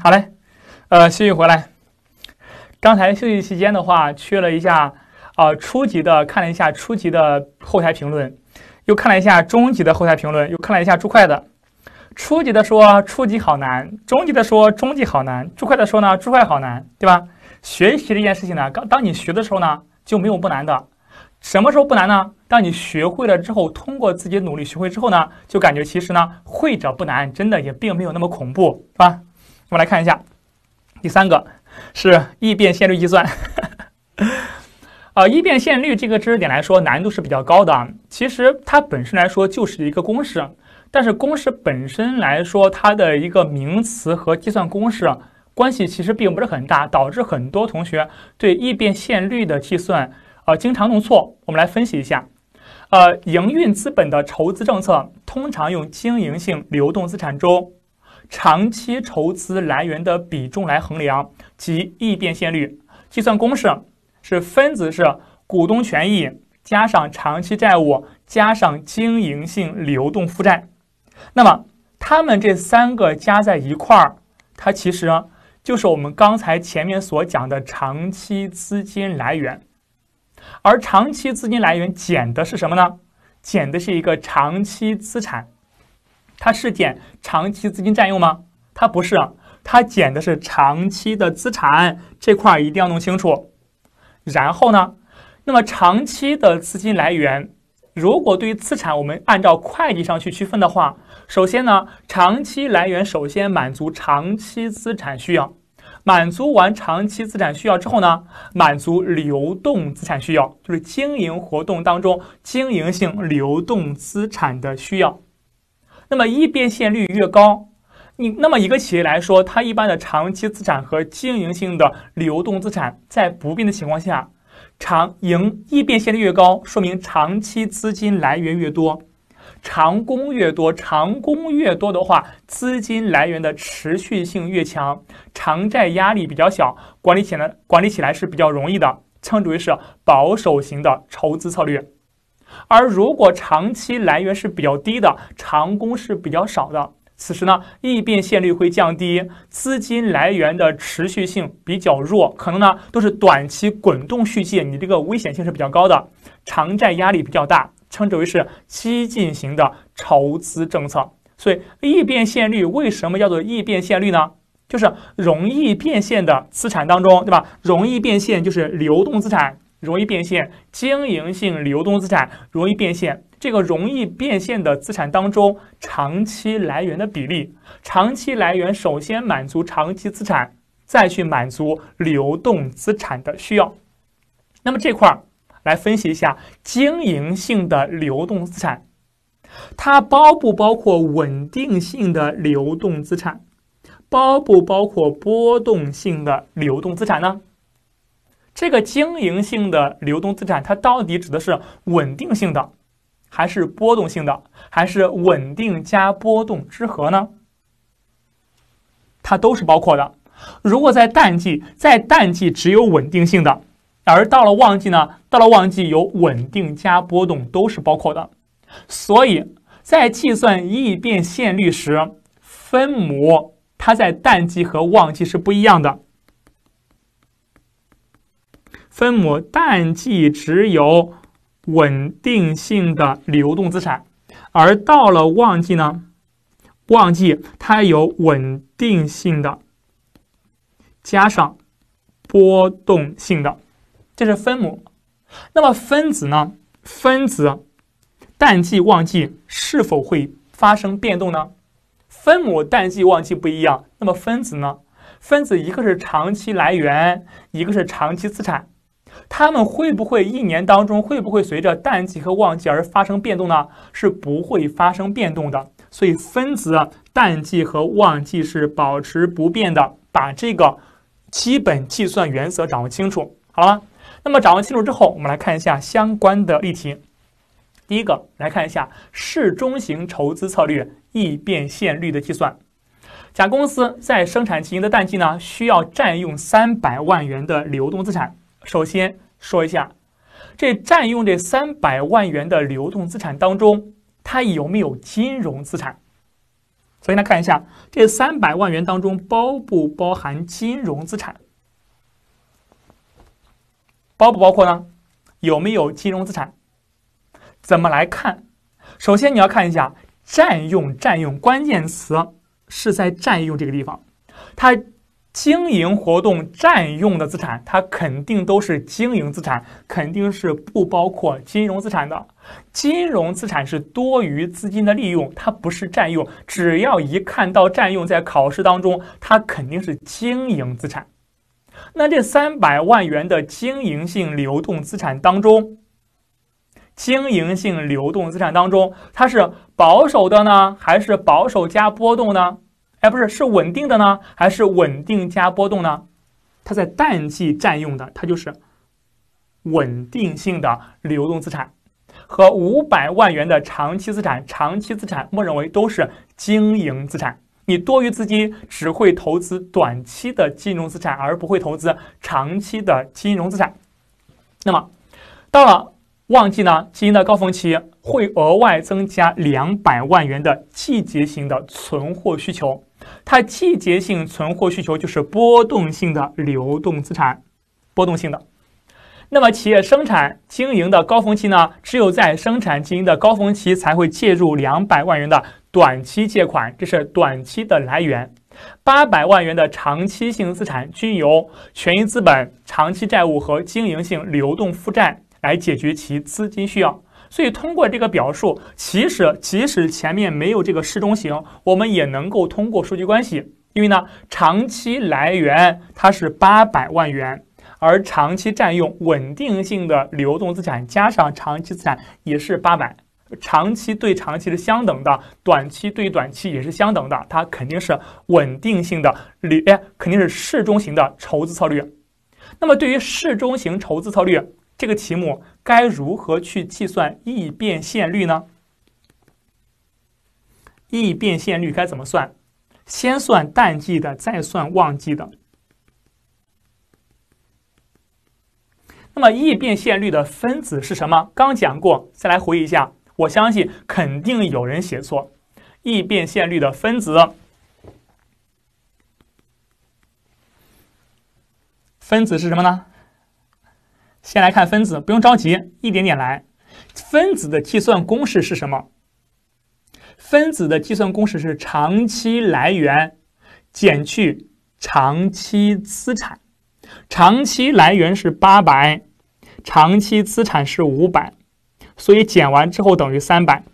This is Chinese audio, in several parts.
好嘞，呃，休息回来。刚才休息期间的话，去了一下啊，初级的看了一下初级的后台评论，又看了一下中级的后台评论，又看了一下朱快的。初级的说初级好难，中级的说中级好难，朱快的说呢朱快好难，对吧？学习这件事情呢，刚当你学的时候呢，就没有不难的。什么时候不难呢？当你学会了之后，通过自己努力学会之后呢，就感觉其实呢，会者不难，真的也并没有那么恐怖，是吧？我们来看一下，第三个是异变现率计算。啊，异变现率这个知识点来说难度是比较高的。其实它本身来说就是一个公式，但是公式本身来说它的一个名词和计算公式关系其实并不是很大，导致很多同学对异变现率的计算啊经常弄错。我们来分析一下，呃，营运资本的筹资政策通常用经营性流动资产中。长期筹资来源的比重来衡量即易变现率，计算公式是分子式股东权益加上长期债务加上经营性流动负债，那么他们这三个加在一块儿，它其实就是我们刚才前面所讲的长期资金来源，而长期资金来源减的是什么呢？减的是一个长期资产。它是减长期资金占用吗？它不是，它减的是长期的资产这块儿一定要弄清楚。然后呢，那么长期的资金来源，如果对于资产我们按照会计上去区分的话，首先呢，长期来源首先满足长期资产需要，满足完长期资产需要之后呢，满足流动资产需要，就是经营活动当中经营性流动资产的需要。那么易变现率越高，你那么一个企业来说，它一般的长期资产和经营性的流动资产在不变的情况下，长盈易变现率越高，说明长期资金来源越多，长工越多，长工越多的话，资金来源的持续性越强，偿债压力比较小，管理起来管理起来是比较容易的，称之为是保守型的筹资策略。而如果长期来源是比较低的，长工是比较少的，此时呢，易变现率会降低，资金来源的持续性比较弱，可能呢都是短期滚动续借，你这个危险性是比较高的，偿债压力比较大，称之为是激进型的筹资政策。所以，易变现率为什么叫做易变现率呢？就是容易变现的资产当中，对吧？容易变现就是流动资产。容易变现，经营性流动资产容易变现。这个容易变现的资产当中，长期来源的比例，长期来源首先满足长期资产，再去满足流动资产的需要。那么这块儿来分析一下经营性的流动资产，它包不包括稳定性的流动资产？包不包括波动性的流动资产呢？这个经营性的流动资产，它到底指的是稳定性的，还是波动性的，还是稳定加波动之和呢？它都是包括的。如果在淡季，在淡季只有稳定性的，而到了旺季呢，到了旺季有稳定加波动，都是包括的。所以在计算异变现率时，分母它在淡季和旺季是不一样的。分母淡季只有稳定性的流动资产，而到了旺季呢？旺季它有稳定性的，加上波动性的，这是分母。那么分子呢？分子淡季旺季是否会发生变动呢？分母淡季旺季不一样，那么分子呢？分子一个是长期来源，一个是长期资产。它们会不会一年当中会不会随着淡季和旺季而发生变动呢？是不会发生变动的，所以分子淡季和旺季是保持不变的。把这个基本计算原则掌握清楚，好了。那么掌握清楚之后，我们来看一下相关的例题。第一个来看一下市中型筹资策略易变现率的计算。甲公司在生产经营的淡季呢，需要占用三百万元的流动资产。首先说一下，这占用这三百万元的流动资产当中，它有没有金融资产？所以呢，看一下，这三百万元当中包不包含金融资产？包不包括呢？有没有金融资产？怎么来看？首先你要看一下“占用占用”关键词是在占用这个地方，它。经营活动占用的资产，它肯定都是经营资产，肯定是不包括金融资产的。金融资产是多余资金的利用，它不是占用。只要一看到占用，在考试当中，它肯定是经营资产。那这三百万元的经营性流动资产当中，经营性流动资产当中，它是保守的呢，还是保守加波动呢？哎，不是，是稳定的呢，还是稳定加波动呢？它在淡季占用的，它就是稳定性的流动资产和五百万元的长期资产。长期资产默认为都是经营资产。你多余资金只会投资短期的金融资产，而不会投资长期的金融资产。那么到了旺季呢，基金的高峰期会额外增加两百万元的季节型的存货需求。它季节性存货需求就是波动性的流动资产，波动性的。那么企业生产经营的高峰期呢？只有在生产经营的高峰期才会借入两百万元的短期借款，这是短期的来源。八百万元的长期性资产均由权益资本、长期债务和经营性流动负债来解决其资金需要。所以通过这个表述，即使即使前面没有这个市中型，我们也能够通过数据关系，因为呢长期来源它是八百万元，而长期占用稳定性的流动资产加上长期资产也是八百，长期对长期是相等的，短期对短期也是相等的，它肯定是稳定性的流，肯定是适中型的筹资策略。那么对于适中型筹资策略这个题目。该如何去计算异变现率呢？异变现率该怎么算？先算淡季的，再算旺季的。那么异变现率的分子是什么？刚讲过，再来回忆一下。我相信肯定有人写错。异变现率的分子，分子是什么呢？先来看分子，不用着急，一点点来。分子的计算公式是什么？分子的计算公式是长期来源减去长期资产。长期来源是八百，长期资产是五百，所以减完之后等于三百。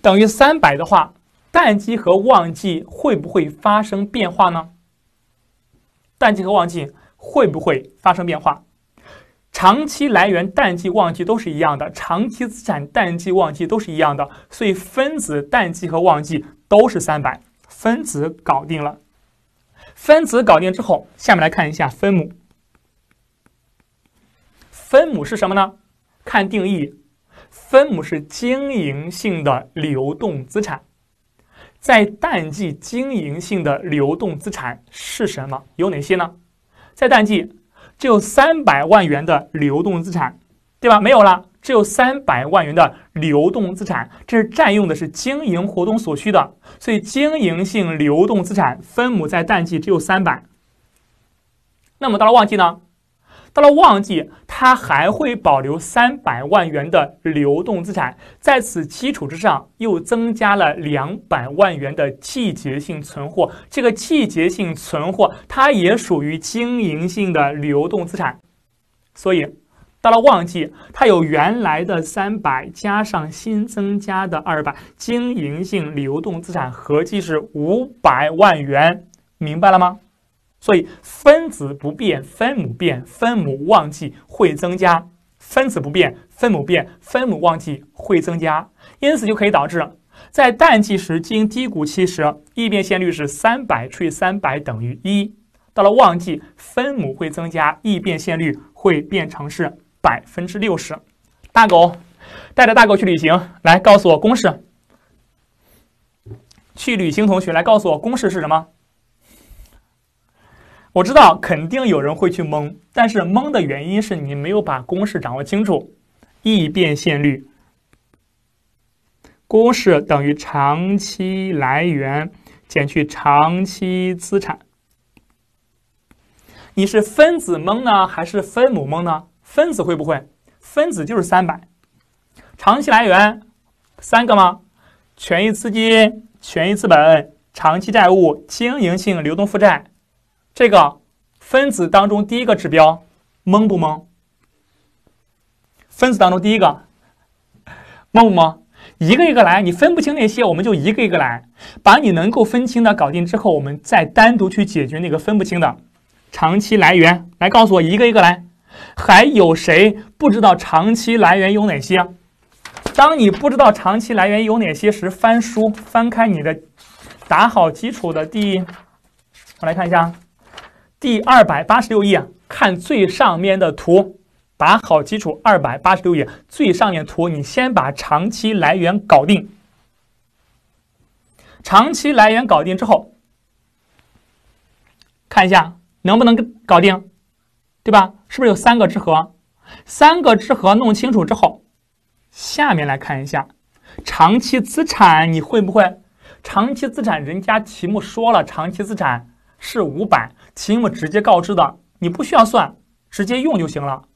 等于三百的话，淡季和旺季会不会发生变化呢？淡季和旺季会不会发生变化？长期来源淡季旺季都是一样的，长期资产淡季旺季都是一样的，所以分子淡季和旺季都是三百，分子搞定了。分子搞定之后，下面来看一下分母。分母是什么呢？看定义，分母是经营性的流动资产。在淡季，经营性的流动资产是什么？有哪些呢？在淡季。只有三百万元的流动资产，对吧？没有了，只有三百万元的流动资产，这是占用的是经营活动所需的，所以经营性流动资产分母在淡季只有三百。那么到了旺季呢？到了旺季。它还会保留三百万元的流动资产，在此基础之上又增加了两百万元的季节性存货。这个季节性存货，它也属于经营性的流动资产。所以，到了旺季，它有原来的三百加上新增加的二百，经营性流动资产合计是五百万元。明白了吗？所以分子不变，分母变，分母忘记会增加；分子不变，分母变，分母忘记会增加。因此就可以导致，在淡季时，经低谷期时，异变现率是三百除以三百等于一；到了旺季，分母会增加，异变现率会变成是百分之六十。大狗带着大狗去旅行，来告诉我公式。去旅行同学来告诉我公式是什么？我知道肯定有人会去蒙，但是蒙的原因是你没有把公式掌握清楚。异变现率公式等于长期来源减去长期资产。你是分子蒙呢，还是分母蒙呢？分子会不会？分子就是三百，长期来源三个吗？权益资金、权益资本、长期债务、经营性流动负债。这个分子当中第一个指标蒙不蒙？分子当中第一个蒙不蒙？一个一个来，你分不清那些，我们就一个一个来，把你能够分清的搞定之后，我们再单独去解决那个分不清的长期来源。来，告诉我一个一个来，还有谁不知道长期来源有哪些？当你不知道长期来源有哪些时，翻书，翻开你的打好基础的第，我来看一下。第二百八十六页，看最上面的图，打好基础。二百八十六页最上面图，你先把长期来源搞定。长期来源搞定之后，看一下能不能搞定，对吧？是不是有三个之和？三个之和弄清楚之后，下面来看一下长期资产，你会不会？长期资产，人家题目说了，长期资产。是五百，题目直接告知的，你不需要算，直接用就行了，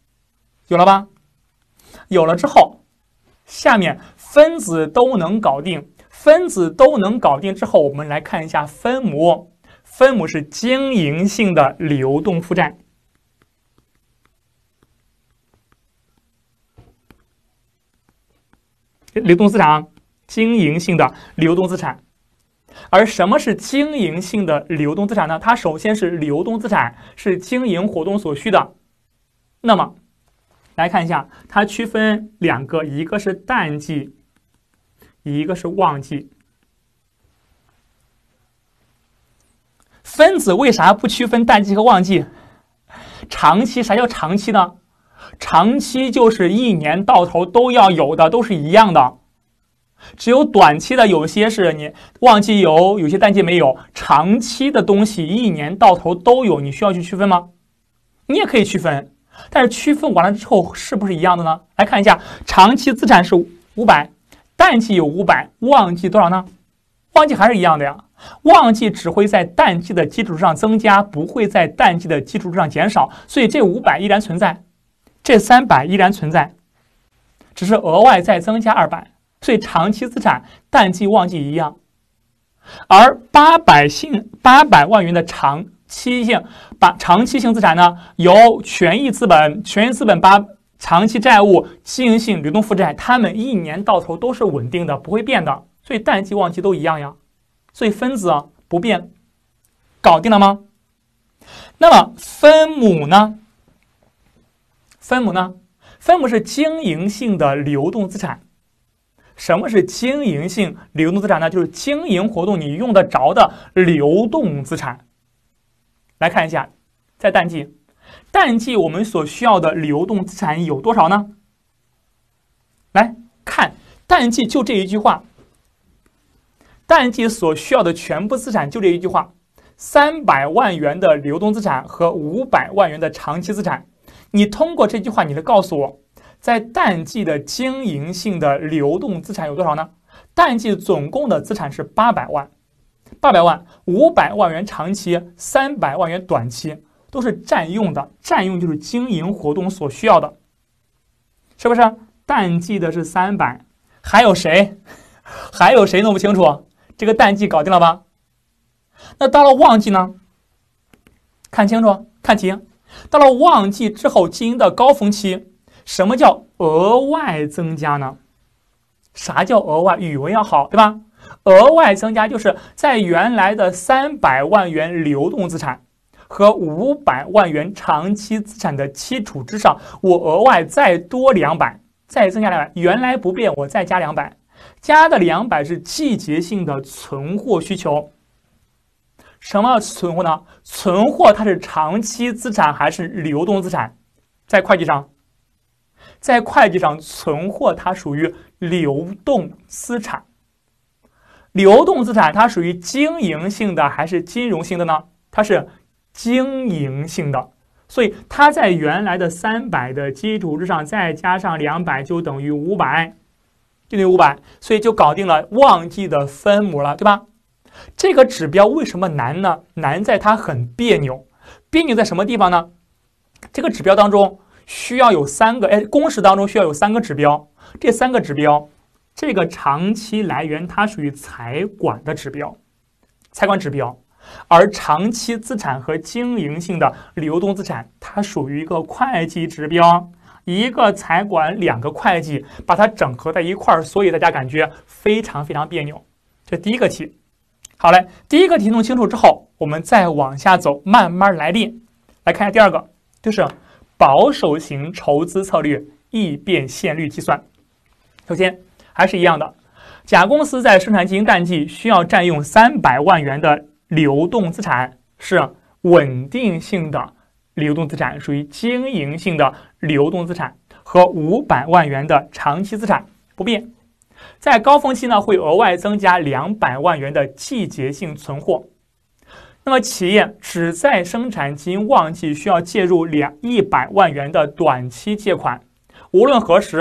有了吧？有了之后，下面分子都能搞定，分子都能搞定之后，我们来看一下分母，分母是经营性的流动负债，流动资产，经营性的流动资产。而什么是经营性的流动资产呢？它首先是流动资产，是经营活动所需的。那么，来看一下，它区分两个，一个是淡季，一个是旺季。分子为啥不区分淡季和旺季？长期啥叫长期呢？长期就是一年到头都要有的，都是一样的。只有短期的，有些是你旺季有，有些淡季没有。长期的东西一年到头都有，你需要去区分吗？你也可以区分，但是区分完了之后是不是一样的呢？来看一下，长期资产是五百，淡季有五百，旺季多少呢？旺季还是一样的呀。旺季只会在淡季的基础上增加，不会在淡季的基础上减少，所以这五百依然存在，这三百依然存在，只是额外再增加二百。所以长期资产淡季旺季一样，而八百性八百万元的长期性，把长期性资产呢由权益资本、权益资本、把长期债务、经营性流动负债，它们一年到头都是稳定的，不会变的，所以淡季旺季都一样呀。所以分子不变，搞定了吗？那么分母呢？分母呢？分母是经营性的流动资产。什么是经营性流动资产呢？就是经营活动你用得着的流动资产。来看一下，在淡季，淡季我们所需要的流动资产有多少呢？来看淡季就这一句话，淡季所需要的全部资产就这一句话：三百万元的流动资产和五百万元的长期资产。你通过这句话，你来告诉我？在淡季的经营性的流动资产有多少呢？淡季总共的资产是八百万，八百万，五百万元长期，三百万元短期，都是占用的，占用就是经营活动所需要的，是不是？淡季的是三百，还有谁？还有谁弄不清楚？这个淡季搞定了吧？那到了旺季呢？看清楚，看题，到了旺季之后经营的高峰期。什么叫额外增加呢？啥叫额外？语文要好，对吧？额外增加就是在原来的三百万元流动资产和五百万元长期资产的基础之上，我额外再多两百，再增加两百，原来不变，我再加两百，加的两百是季节性的存货需求。什么存货呢？存货它是长期资产还是流动资产？在会计上？在会计上，存货它属于流动资产。流动资产它属于经营性的还是金融性的呢？它是经营性的，所以它在原来的三百的基础之上，再加上两百，就等于五百，就等于五百，所以就搞定了，忘记的分母了，对吧？这个指标为什么难呢？难在它很别扭，别扭在什么地方呢？这个指标当中。需要有三个，哎，公式当中需要有三个指标。这三个指标，这个长期来源它属于财管的指标，财管指标，而长期资产和经营性的流动资产它属于一个会计指标，一个财管，两个会计，把它整合在一块儿，所以大家感觉非常非常别扭。这第一个题，好嘞，第一个题弄清楚之后，我们再往下走，慢慢来练。来看一下第二个，就是。保守型筹资策略易变现率计算。首先还是一样的，甲公司在生产经营淡季需要占用三百万元的流动资产，是稳定性的流动资产，属于经营性的流动资产和五百万元的长期资产不变。在高峰期呢，会额外增加两百万元的季节性存货。那么企业只在生产经营旺季需要借入两一百万元的短期借款，无论何时，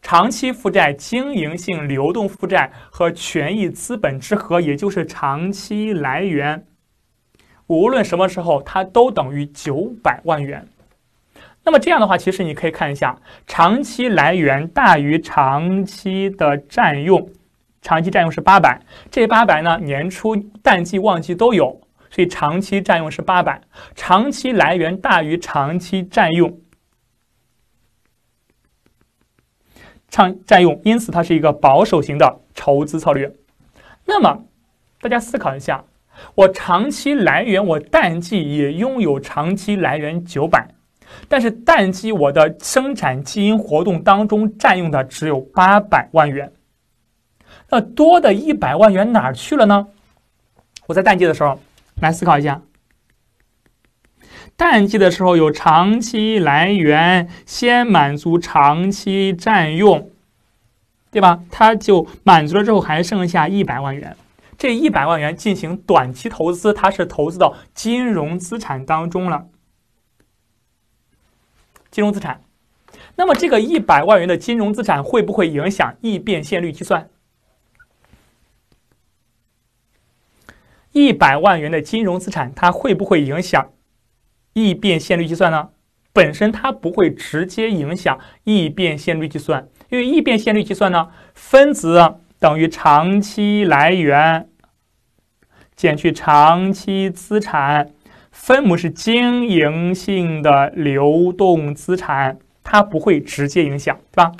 长期负债、经营性流动负债和权益资本之和，也就是长期来源，无论什么时候，它都等于九百万元。那么这样的话，其实你可以看一下，长期来源大于长期的占用，长期占用是八百，这八百呢，年初、淡季、旺季都有。所以长期占用是八百，长期来源大于长期占用，长占用，因此它是一个保守型的筹资策略。那么大家思考一下，我长期来源我淡季也拥有长期来源九百，但是淡季我的生产经营活动当中占用的只有八百万元，那多的一百万元哪去了呢？我在淡季的时候。来思考一下，淡季的时候有长期来源，先满足长期占用，对吧？它就满足了之后，还剩下一百万元，这一百万元进行短期投资，它是投资到金融资产当中了。金融资产，那么这个一百万元的金融资产会不会影响易变现率计算？一百万元的金融资产，它会不会影响异变现率计算呢？本身它不会直接影响异变现率计算，因为异变现率计算呢，分子等于长期来源减去长期资产，分母是经营性的流动资产，它不会直接影响，对吧？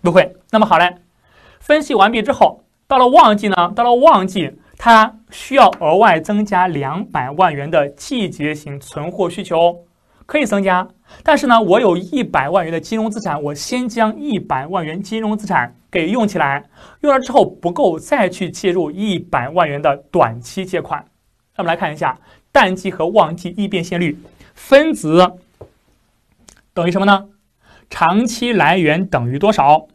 不会。那么好嘞，分析完毕之后，到了旺季呢？到了旺季。它需要额外增加两百万元的季节性存货需求，可以增加，但是呢，我有一百万元的金融资产，我先将一百万元金融资产给用起来，用了之后不够，再去借入一百万元的短期借款。那我们来看一下淡季和旺季易变现率，分子等于什么呢？长期来源等于多少？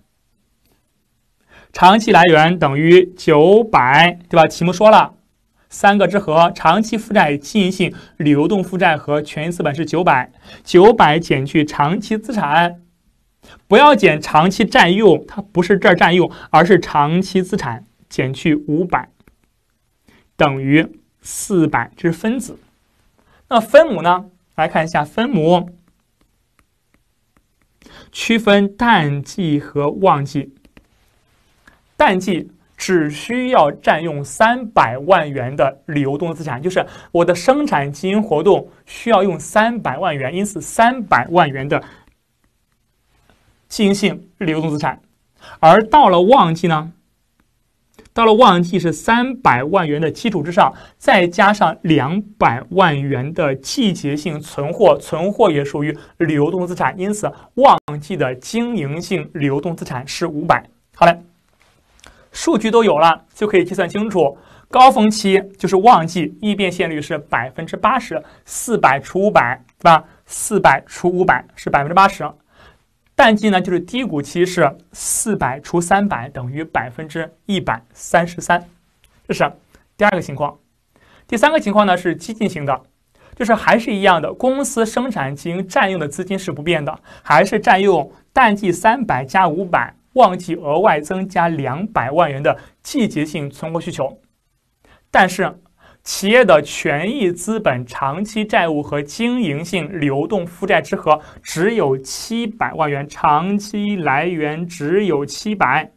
长期来源等于九百，对吧？题目说了三个之和，长期负债与经营性流动负债和权益资本是九百，九百减去长期资产，不要减长期占用，它不是这儿占用，而是长期资产减去五百，等于四百之分子。那分母呢？来看一下分母，区分淡季和旺季。淡季只需要占用三百万元的流动资产，就是我的生产经营活动需要用三百万元，因此三百万元的经营性流动资产。而到了旺季呢？到了旺季是三百万元的基础之上，再加上两百万元的季节性存货，存货也属于流动资产，因此旺季的经营性流动资产是五百。好嘞。数据都有了，就可以计算清楚。高峰期就是旺季，易变现率是百分之八十四百除五百，对吧？四百除五百是百分之八十。淡季呢就是低谷期，是四百除三百等于百分之一百三十三。这是第二个情况。第三个情况呢是激进型的，就是还是一样的，公司生产经营占用的资金是不变的，还是占用淡季三百加五百。旺季额外增加两百万元的季节性存货需求，但是企业的权益资本、长期债务和经营性流动负债之和只有七百万元，长期来源只有七百，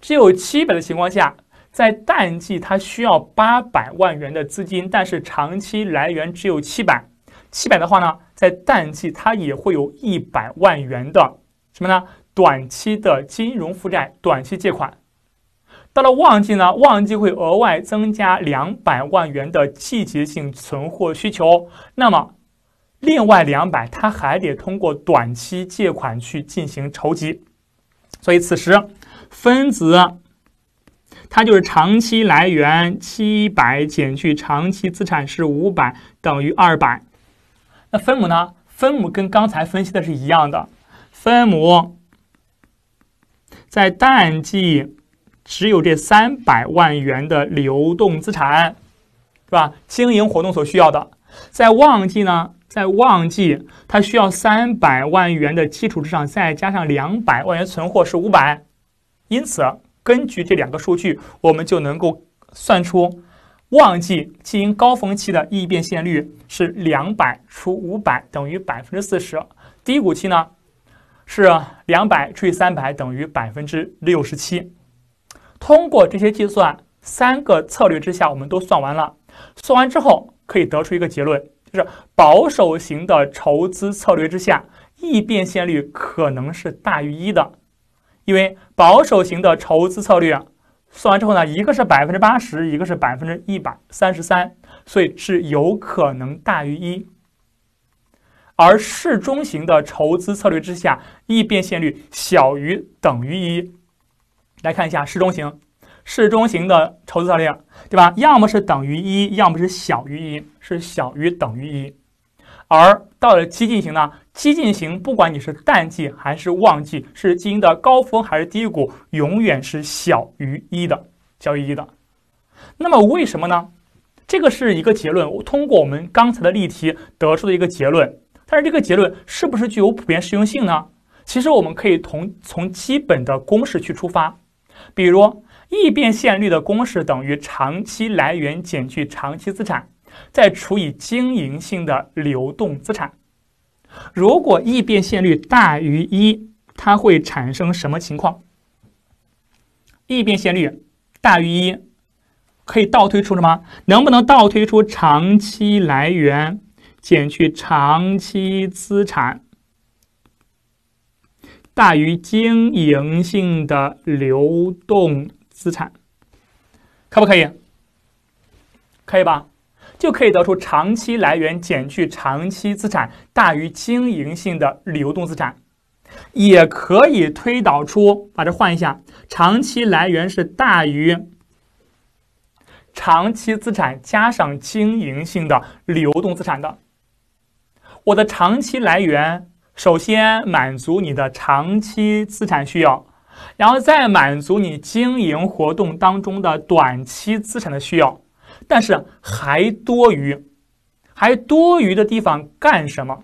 只有七百的情况下，在淡季它需要八百万元的资金，但是长期来源只有七百，七百的话呢，在淡季它也会有一百万元的什么呢？短期的金融负债、短期借款，到了旺季呢？旺季会额外增加两百万元的季节性存货需求。那么，另外两百，它还得通过短期借款去进行筹集。所以此时分子，它就是长期来源七百减去长期资产是五百，等于二百。那分母呢？分母跟刚才分析的是一样的，分母。在淡季，只有这三百万元的流动资产，是吧？经营活动所需要的。在旺季呢？在旺季，它需要三百万元的基础之上，再加上两百万元存货，是五百。因此，根据这两个数据，我们就能够算出旺季经营高峰期的易变现率是两百除五百等于百分之四十。低谷期呢？是两百除以三百等于百分之六十七。通过这些计算，三个策略之下我们都算完了。算完之后，可以得出一个结论，就是保守型的筹资策略之下，易变现率可能是大于一的。因为保守型的筹资策略算完之后呢，一个是百分之八十，一个是百分之一百三十三，所以是有可能大于一。而市中型的筹资策略之下，易变现率小于等于一。来看一下市中型，市中型的筹资策略，对吧？要么是等于一，要么是小于一，是小于等于一。而到了激进型呢？激进型不管你是淡季还是旺季，是经营的高峰还是低谷，永远是小于一的，小于一的。那么为什么呢？这个是一个结论，通过我们刚才的例题得出的一个结论。但是这个结论是不是具有普遍适用性呢？其实我们可以从从基本的公式去出发，比如易变现率的公式等于长期来源减去长期资产，再除以经营性的流动资产。如果易变现率大于一，它会产生什么情况？易变现率大于一，可以倒推出什么？能不能倒推出长期来源？减去长期资产大于经营性的流动资产，可不可以？可以吧？就可以得出长期来源减去长期资产大于经营性的流动资产，也可以推导出，把这换一下，长期来源是大于长期资产加上经营性的流动资产的。我的长期来源首先满足你的长期资产需要，然后再满足你经营活动当中的短期资产的需要，但是还多余，还多余的地方干什么？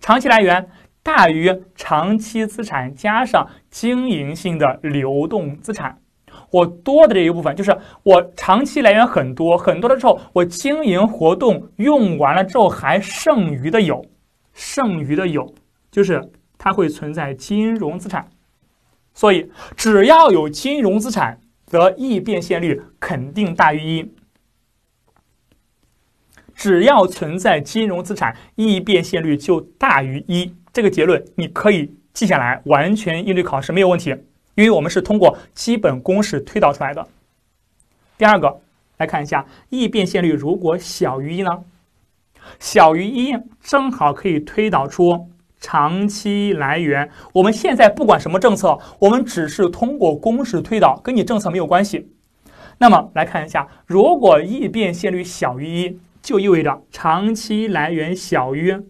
长期来源大于长期资产加上经营性的流动资产。我多的这一部分，就是我长期来源很多很多的时候，我经营活动用完了之后还剩余的有，剩余的有，就是它会存在金融资产。所以，只要有金融资产，则易变现率肯定大于一。只要存在金融资产，易变现率就大于一。这个结论你可以记下来，完全应对考试没有问题。因为我们是通过基本公式推导出来的。第二个，来看一下异变现率如果小于一呢？小于一正好可以推导出长期来源。我们现在不管什么政策，我们只是通过公式推导，跟你政策没有关系。那么来看一下，如果异变现率小于一，就意味着长期来源小于。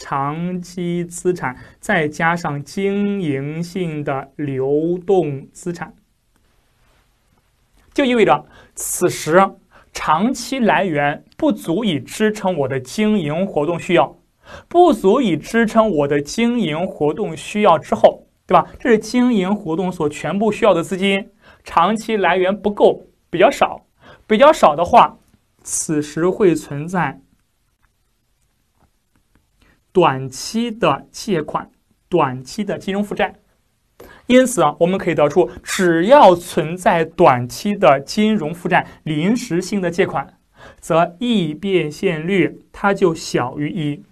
长期资产再加上经营性的流动资产，就意味着此时长期来源不足以支撑我的经营活动需要，不足以支撑我的经营活动需要之后，对吧？这是经营活动所全部需要的资金，长期来源不够，比较少，比较少的话，此时会存在。短期的借款，短期的金融负债，因此啊，我们可以得出，只要存在短期的金融负债、临时性的借款，则易变现率它就小于一。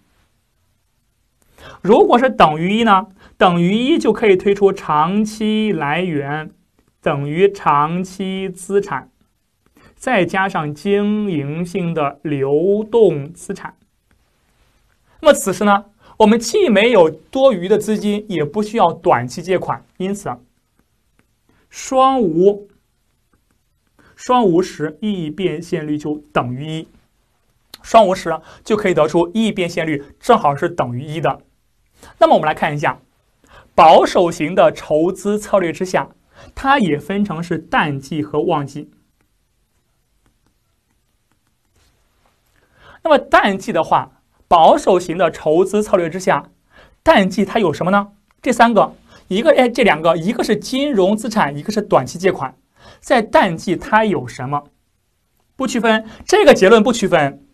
如果是等于一呢？等于一就可以推出长期来源等于长期资产，再加上经营性的流动资产。那么此时呢，我们既没有多余的资金，也不需要短期借款，因此双无双无时，异变现率就等于一。双无时就可以得出异变现率正好是等于一的。那么我们来看一下，保守型的筹资策略之下，它也分成是淡季和旺季。那么淡季的话。保守型的筹资策略之下，淡季它有什么呢？这三个，一个哎，这两个，一个是金融资产，一个是短期借款。在淡季它有什么？不区分，这个结论不区分。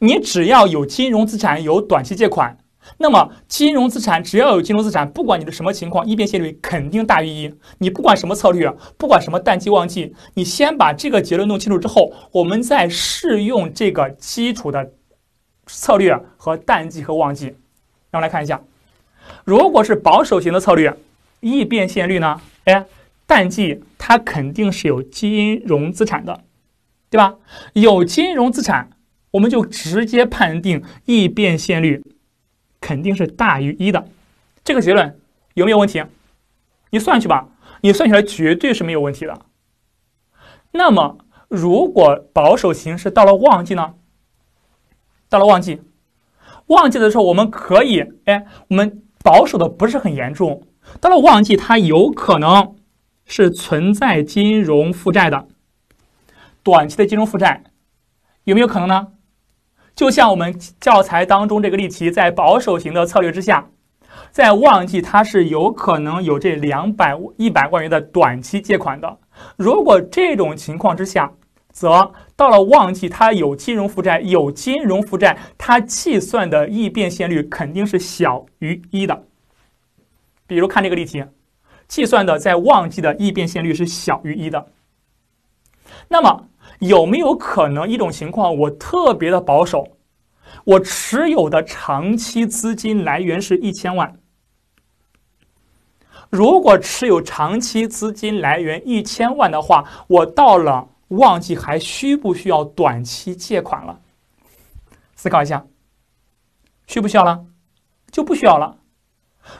你只要有金融资产，有短期借款，那么金融资产只要有金融资产，不管你的什么情况，一边现率肯定大于一。你不管什么策略，不管什么淡季旺季，你先把这个结论弄清楚之后，我们再适用这个基础的。策略和淡季和旺季，让我们来看一下，如果是保守型的策略，易变现率呢？哎，淡季它肯定是有金融资产的，对吧？有金融资产，我们就直接判定易变现率肯定是大于一的，这个结论有没有问题？你算去吧，你算起来绝对是没有问题的。那么，如果保守型是到了旺季呢？到了旺季，旺季的时候，我们可以，哎，我们保守的不是很严重。到了旺季，它有可能是存在金融负债的，短期的金融负债有没有可能呢？就像我们教材当中这个例题，在保守型的策略之下，在旺季它是有可能有这两百一百万元的短期借款的。如果这种情况之下，则。到了旺季，它有金融负债，有金融负债，它计算的易变现率肯定是小于一的。比如看这个例题，计算的在旺季的易变现率是小于一的。那么有没有可能一种情况，我特别的保守，我持有的长期资金来源是一千万？如果持有长期资金来源一千万的话，我到了。忘记还需不需要短期借款了？思考一下，需不需要了？就不需要了。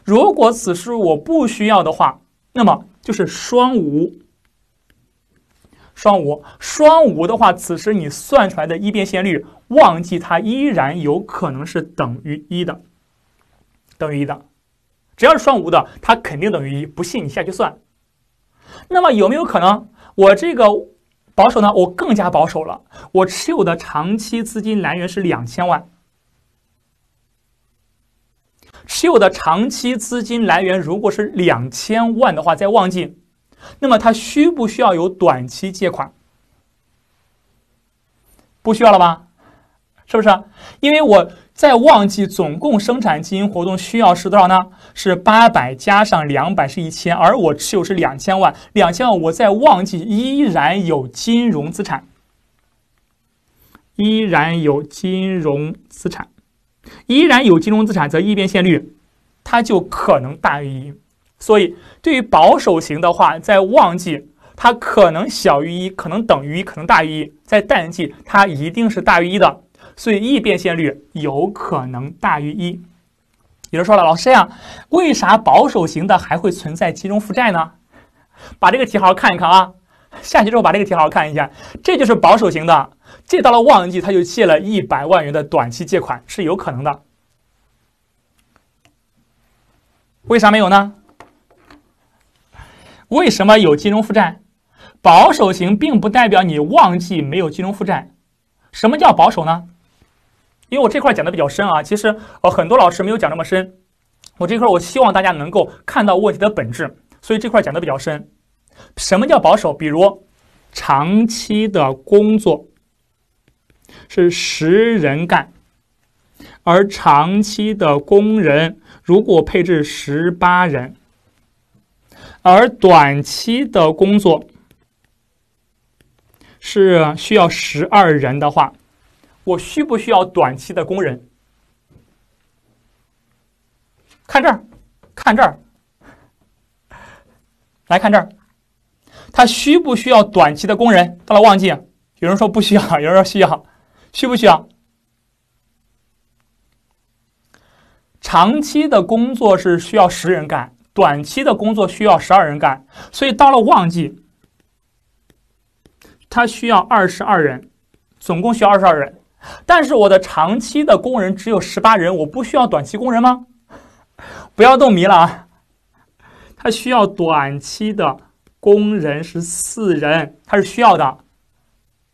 如果此时我不需要的话，那么就是双无。双无，双无的话，此时你算出来的一变现率，忘记它依然有可能是等于一的，等于一的。只要是双无的，它肯定等于一。不信你下去算。那么有没有可能我这个？保守呢？我更加保守了。我持有的长期资金来源是两千万，持有的长期资金来源如果是两千万的话，在旺季，那么它需不需要有短期借款？不需要了吧？是不是？因为我在旺季总共生产经营活动需要是多少呢？是八百加上两百是一千，而我持有是两千万，两千万我在旺季依然有金融资产，依然有金融资产，依然有金融资产，则易变现率，它就可能大于一。所以对于保守型的话，在旺季它可能小于一，可能等于一，可能大于一。在淡季它一定是大于一的，所以易变现率有可能大于一。比如说了，老师呀，为啥保守型的还会存在金融负债呢？把这个题好好看一看啊！下去之后把这个题好好看一下，这就是保守型的，借到了旺季他就借了一百万元的短期借款是有可能的。为啥没有呢？为什么有金融负债？保守型并不代表你旺季没有金融负债。什么叫保守呢？因为我这块讲的比较深啊，其实呃很多老师没有讲那么深。我这块我希望大家能够看到问题的本质，所以这块讲的比较深。什么叫保守？比如长期的工作是十人干，而长期的工人如果配置十八人，而短期的工作是需要十二人的话。我需不需要短期的工人？看这儿，看这儿，来看这儿，他需不需要短期的工人？到了旺季，有人说不需要，有人说需要，需不需要？长期的工作是需要十人干，短期的工作需要十二人干，所以到了旺季，他需要二十二人，总共需要二十二人。但是我的长期的工人只有十八人，我不需要短期工人吗？不要动迷了啊！他需要短期的工人是四人，他是需要的。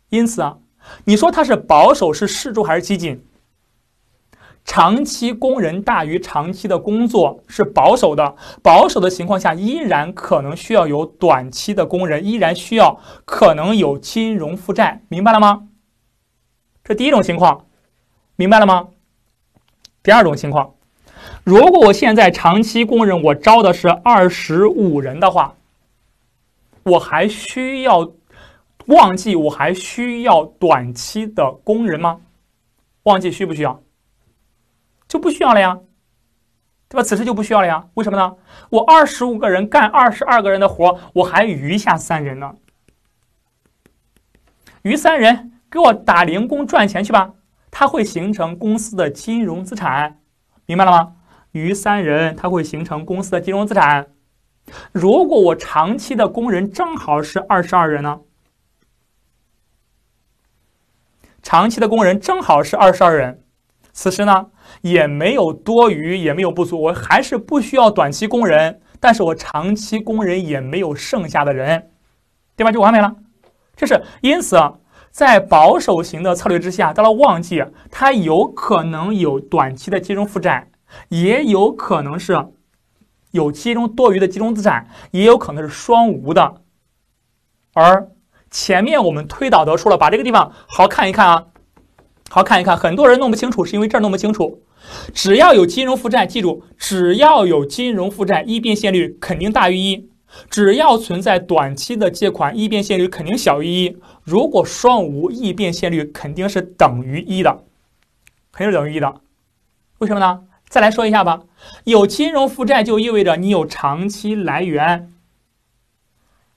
因此啊，你说他是保守、是适度还是激进？长期工人大于长期的工作是保守的，保守的情况下依然可能需要有短期的工人，依然需要可能有金融负债，明白了吗？这第一种情况，明白了吗？第二种情况，如果我现在长期工人，我招的是二十五人的话，我还需要忘记我还需要短期的工人吗？忘记需不需要？就不需要了呀，对吧？此时就不需要了呀。为什么呢？我二十五个人干二十二个人的活，我还余下三人呢，余三人。给我打零工赚钱去吧，它会形成公司的金融资产，明白了吗？余三人，它会形成公司的金融资产。如果我长期的工人正好是二十二人呢？长期的工人正好是二十二人，此时呢也没有多余，也没有不足，我还是不需要短期工人，但是我长期工人也没有剩下的人，对吧？就完美了。这是因此。在保守型的策略之下，到了旺季，它有可能有短期的金融负债，也有可能是有其中多余的集中资产，也有可能是双无的。而前面我们推导得出了，把这个地方好好看一看啊，好好看一看。很多人弄不清楚，是因为这儿弄不清楚。只要有金融负债，记住，只要有金融负债，一变现率肯定大于一。只要存在短期的借款，易变现率肯定小于一。如果双无，易变现率肯定是等于一的，肯定是等于一的。为什么呢？再来说一下吧。有金融负债就意味着你有长期来源，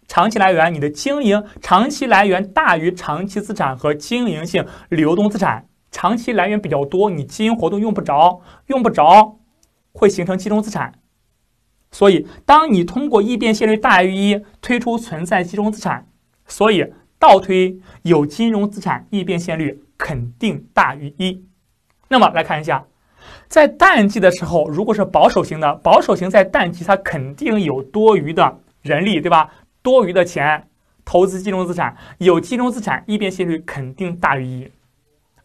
长期来源你的经营长期来源大于长期资产和经营性流动资产，长期来源比较多，你经营活动用不着，用不着会形成金融资产。所以，当你通过易变现率大于一推出存在金融资产，所以倒推有金融资产，易变现率肯定大于一。那么来看一下，在淡季的时候，如果是保守型的，保守型在淡季它肯定有多余的人力，对吧？多余的钱投资金融资产，有金融资产易变现率肯定大于一。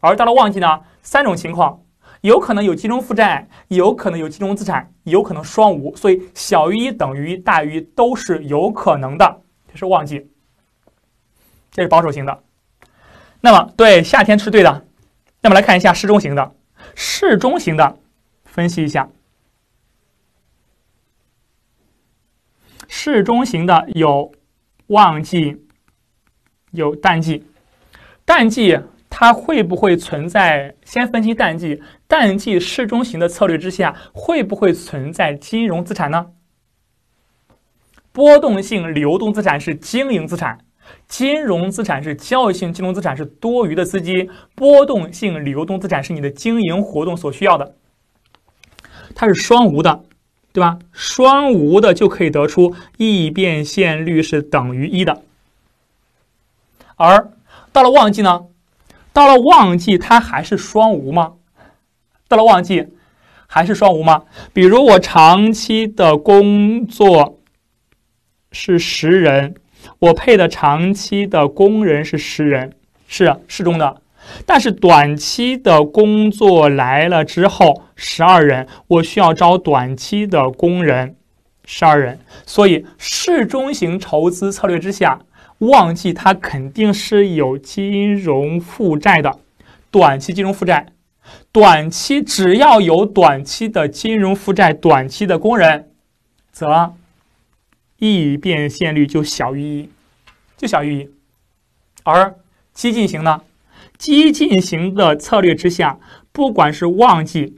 而到了旺季呢，三种情况。有可能有集中负债，有可能有集中资产，有可能双无，所以小于一等于一大于一都是有可能的。这是旺季，这是保守型的。那么对，夏天是对的。那么来看一下适中型的，适中型的分析一下。适中型的有旺季，有淡季，淡季。它会不会存在？先分析淡季，淡季适中型的策略之下，会不会存在金融资产呢？波动性流动资产是经营资产，金融资产是交易性金融资产，是多余的资金。波动性流动资产是你的经营活动所需要的，它是双无的，对吧？双无的就可以得出异变现率是等于一的，而到了旺季呢？到了旺季，它还是双无吗？到了旺季，还是双无吗？比如我长期的工作是十人，我配的长期的工人是十人，是适中的。但是短期的工作来了之后，十二人，我需要招短期的工人十二人，所以适中型筹资策略之下。旺季，它肯定是有金融负债的，短期金融负债，短期只要有短期的金融负债，短期的工人，则易变现率就小于一，就小于一。而激进型呢？激进型的策略之下，不管是旺季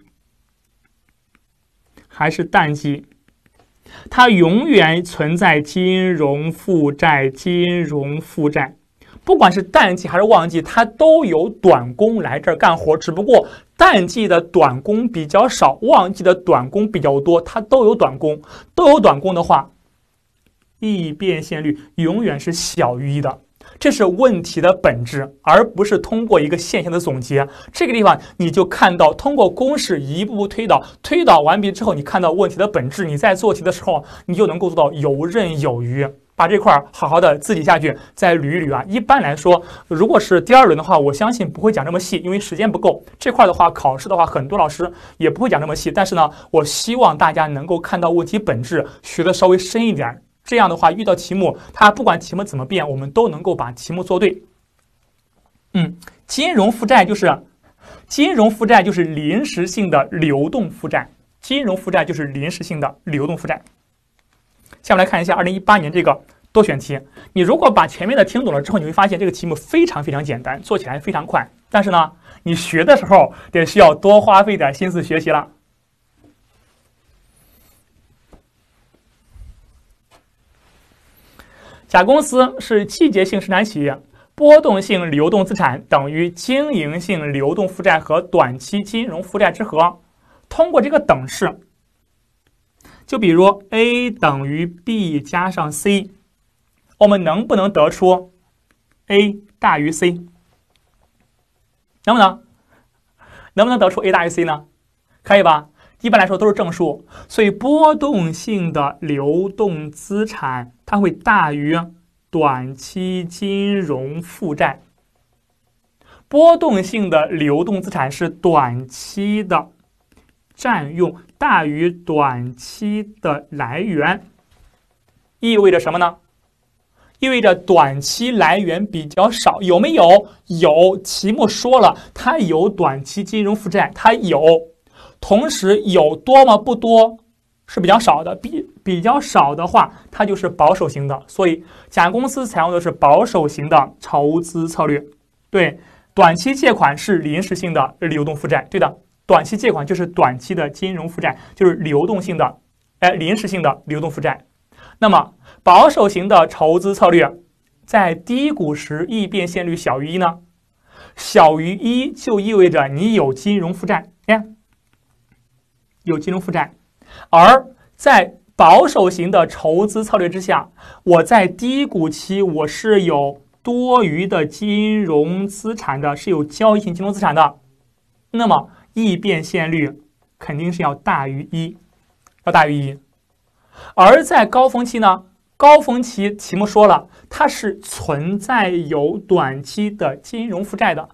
还是淡季。它永远存在金融负债，金融负债，不管是淡季还是旺季，它都有短工来这儿干活只不过淡季的短工比较少，旺季的短工比较多。它都有短工，都有短工的话，易变现率永远是小于一的。这是问题的本质，而不是通过一个现象的总结。这个地方你就看到，通过公式一步步推导，推导完毕之后，你看到问题的本质。你在做题的时候，你就能够做到游刃有余。把这块好好的自己下去再捋一捋啊。一般来说，如果是第二轮的话，我相信不会讲这么细，因为时间不够。这块的话，考试的话，很多老师也不会讲这么细。但是呢，我希望大家能够看到问题本质，学的稍微深一点。这样的话，遇到题目，它不管题目怎么变，我们都能够把题目做对。嗯，金融负债就是金融负债就是临时性的流动负债，金融负债就是临时性的流动负债。下面来看一下二零一八年这个多选题，你如果把前面的听懂了之后，你会发现这个题目非常非常简单，做起来非常快。但是呢，你学的时候得需要多花费点心思学习了。甲公司是季节性生产企业，波动性流动资产等于经营性流动负债和短期金融负债之和。通过这个等式，就比如 A 等于 B 加上 C，我们能不能得出 A 大于 C？能不能？能不能得出 A 大于 C 呢？可以吧？一般来说都是正数，所以波动性的流动资产它会大于短期金融负债。波动性的流动资产是短期的占用大于短期的来源，意味着什么呢？意味着短期来源比较少。有没有？有，题目说了，它有短期金融负债，它有。同时有多吗？不多是比较少的，比比较少的话，它就是保守型的。所以甲公司采用的是保守型的筹资策略。对，短期借款是临时性的流动负债，对的。短期借款就是短期的金融负债，就是流动性的，哎，临时性的流动负债。那么保守型的筹资策略，在低谷时，易变现率小于一呢？小于一就意味着你有金融负债，你看。有金融负债，而在保守型的筹资策略之下，我在低谷期我是有多余的金融资产的，是有交易性金融资产的，那么易变现率肯定是要大于一，要大于一。而在高峰期呢？高峰期题目说了，它是存在有短期的金融负债的。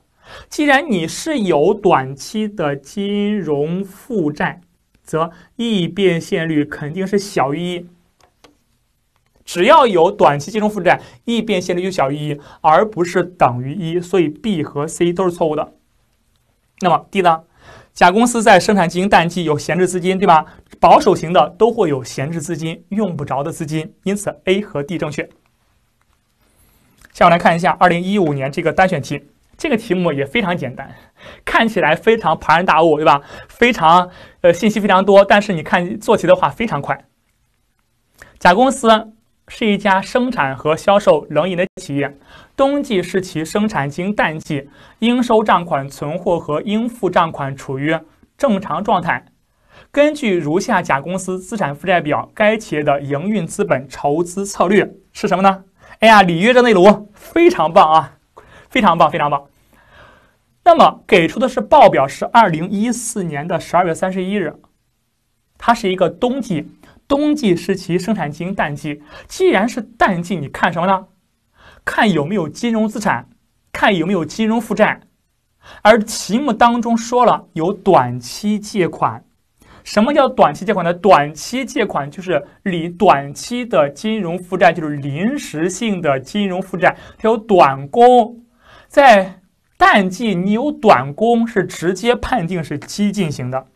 既然你是有短期的金融负债，则 E 变现率肯定是小于一，只要有短期金融负债，易变现率就小于一，而不是等于一，所以 B 和 C 都是错误的。那么 D 呢？甲公司在生产经营淡季有闲置资金，对吧？保守型的都会有闲置资金，用不着的资金，因此 A 和 D 正确。下面来看一下二零一五年这个单选题。这个题目也非常简单，看起来非常庞然大物，对吧？非常，呃，信息非常多，但是你看做题的话非常快。甲公司是一家生产和销售冷饮的企业，冬季是其生产经营淡季，应收账款、存货和应付账款处于正常状态。根据如下甲公司资产负债表，该企业的营运资本筹资策略是什么呢？哎呀，里约热内卢非常棒啊！非常棒，非常棒。那么给出的是报表，是二零一四年的十二月三十一日，它是一个冬季，冬季是其生产经营淡季。既然是淡季，你看什么呢？看有没有金融资产，看有没有金融负债。而题目当中说了有短期借款。什么叫短期借款呢？短期借款就是你短期的金融负债，就是临时性的金融负债，它有短工。在淡季，你有短工是直接判定是激进型的，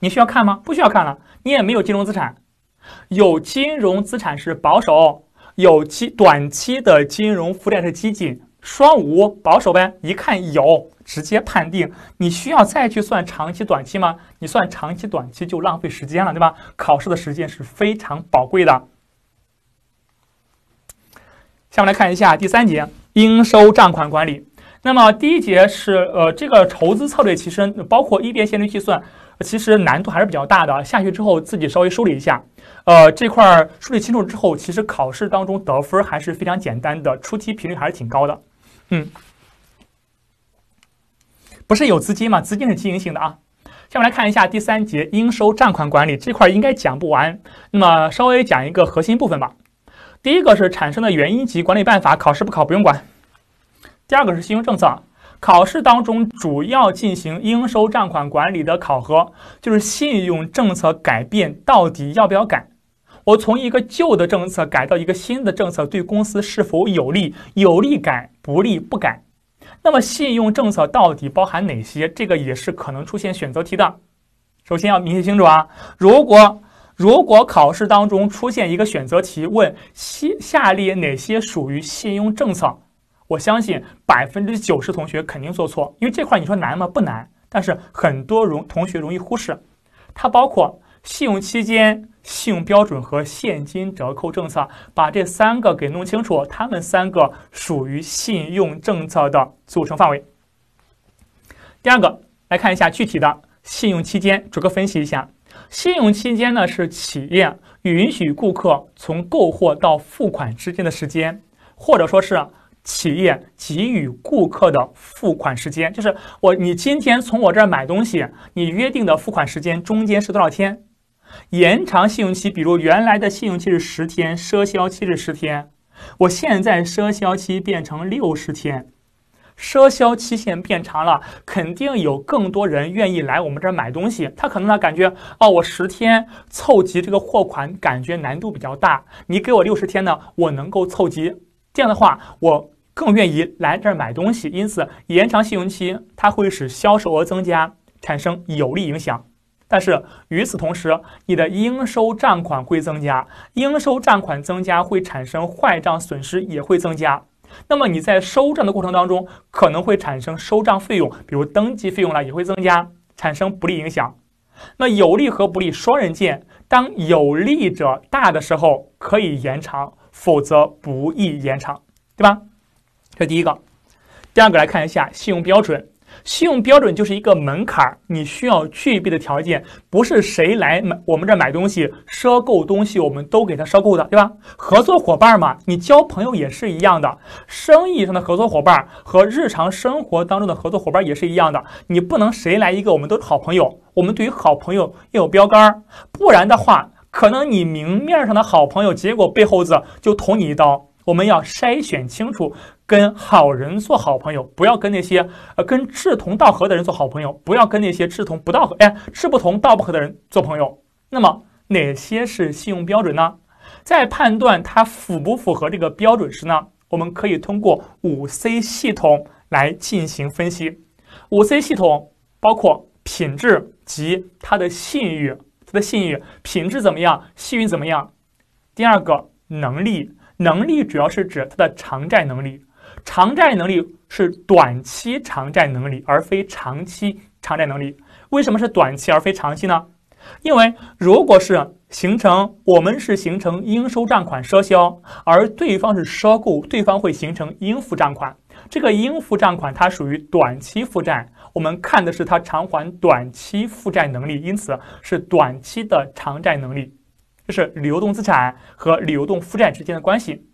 你需要看吗？不需要看了，你也没有金融资产，有金融资产是保守，有期短期的金融负债是激进，双无保守呗。一看有，直接判定，你需要再去算长期短期吗？你算长期短期就浪费时间了，对吧？考试的时间是非常宝贵的。下面来看一下第三节。应收账款管理，那么第一节是呃这个筹资策略，其实包括一变现率计算，其实难度还是比较大的。下去之后自己稍微梳理一下，呃这块梳理清楚之后，其实考试当中得分还是非常简单的，出题频率还是挺高的。嗯，不是有资金嘛，资金是经营性的啊。下面来看一下第三节应收账款管理这块应该讲不完，那么稍微讲一个核心部分吧。第一个是产生的原因及管理办法，考试不考不用管。第二个是信用政策，考试当中主要进行应收账款管理的考核，就是信用政策改变到底要不要改？我从一个旧的政策改到一个新的政策，对公司是否有利？有利改，不利不改。那么信用政策到底包含哪些？这个也是可能出现选择题的。首先要明确清楚啊，如果。如果考试当中出现一个选择题，问下下列哪些属于信用政策，我相信百分之九十同学肯定做错，因为这块你说难吗？不难，但是很多容同学容易忽视，它包括信用期间、信用标准和现金折扣政策，把这三个给弄清楚，他们三个属于信用政策的组成范围。第二个来看一下具体的信用期间，逐个分析一下。信用期间呢，是企业允许顾客从购货到付款之间的时间，或者说是企业给予顾客的付款时间。就是我，你今天从我这儿买东西，你约定的付款时间中间是多少天？延长信用期，比如原来的信用期是十天，赊销期是十天，我现在赊销期变成六十天。赊销期限变长了，肯定有更多人愿意来我们这儿买东西。他可能呢感觉，哦，我十天凑齐这个货款，感觉难度比较大。你给我六十天呢，我能够凑齐。这样的话，我更愿意来这儿买东西。因此，延长信用期它会使销售额增加，产生有利影响。但是与此同时，你的应收账款会增加，应收账款增加会产生坏账损失也会增加。那么你在收账的过程当中，可能会产生收账费用，比如登记费用啦，也会增加，产生不利影响。那有利和不利双刃剑，当有利者大的时候可以延长，否则不易延长，对吧？这第一个，第二个来看一下信用标准。信用标准就是一个门槛儿，你需要具备的条件，不是谁来买我们这儿买东西赊购东西，我们都给他赊购的，对吧？合作伙伴嘛，你交朋友也是一样的，生意上的合作伙伴和日常生活当中的合作伙伴也是一样的，你不能谁来一个我们都是好朋友，我们对于好朋友要有标杆儿，不然的话，可能你明面上的好朋友，结果背后子就捅你一刀，我们要筛选清楚。跟好人做好朋友，不要跟那些呃跟志同道合的人做好朋友，不要跟那些志同不道合，哎，志不同道不合的人做朋友。那么哪些是信用标准呢？在判断它符不符合这个标准时呢，我们可以通过五 C 系统来进行分析。五 C 系统包括品质及它的信誉，它的信誉品质怎么样，信誉怎么样？第二个能力，能力主要是指它的偿债能力。偿债能力是短期偿债能力，而非长期偿债能力。为什么是短期而非长期呢？因为如果是形成，我们是形成应收账款赊销，而对方是赊购，对方会形成应付账款。这个应付账款它属于短期负债，我们看的是它偿还短期负债能力，因此是短期的偿债能力。这是流动资产和流动负债之间的关系。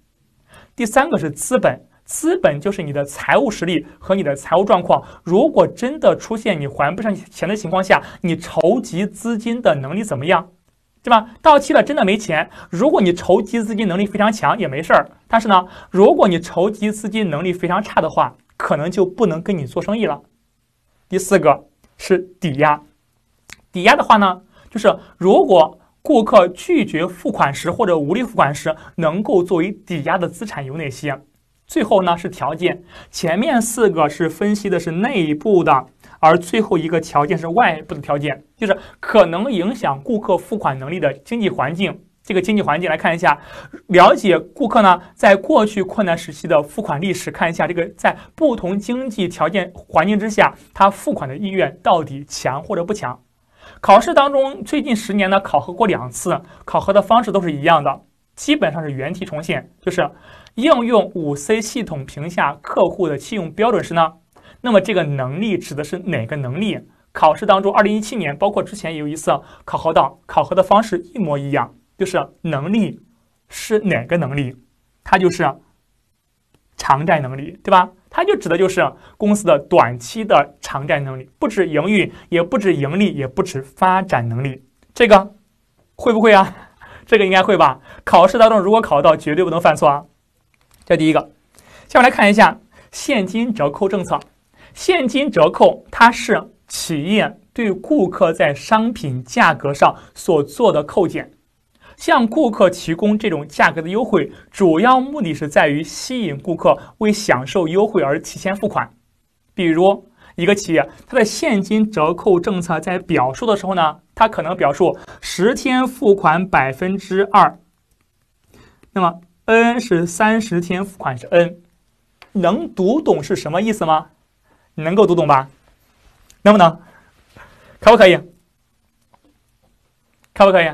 第三个是资本。资本就是你的财务实力和你的财务状况。如果真的出现你还不上钱的情况下，你筹集资金的能力怎么样，对吧？到期了真的没钱，如果你筹集资金能力非常强也没事儿。但是呢，如果你筹集资金能力非常差的话，可能就不能跟你做生意了。第四个是抵押，抵押的话呢，就是如果顾客拒绝付款时或者无力付款时，能够作为抵押的资产有哪些？最后呢是条件，前面四个是分析的是内部的，而最后一个条件是外部的条件，就是可能影响顾客付款能力的经济环境。这个经济环境来看一下，了解顾客呢在过去困难时期的付款历史，看一下这个在不同经济条件环境之下，他付款的意愿到底强或者不强。考试当中最近十年呢考核过两次，考核的方式都是一样的，基本上是原题重现，就是。应用五 C 系统评价客户的信用标准时呢，那么这个能力指的是哪个能力？考试当中，二零一七年包括之前有一次考核到考核的方式一模一样，就是能力是哪个能力？它就是偿债能力，对吧？它就指的就是公司的短期的偿债能力，不止营运，也不止盈利，也不止发展能力。这个会不会啊？这个应该会吧？考试当中如果考到，绝对不能犯错啊！这第一个，下面来看一下现金折扣政策。现金折扣它是企业对顾客在商品价格上所做的扣减，向顾客提供这种价格的优惠，主要目的是在于吸引顾客为享受优惠而提前付款。比如，一个企业它的现金折扣政策在表述的时候呢，它可能表述十天付款百分之二，那么。n 是三十天，付款是 n，能读懂是什么意思吗？你能够读懂吧？能不能？可不可以？可不可以？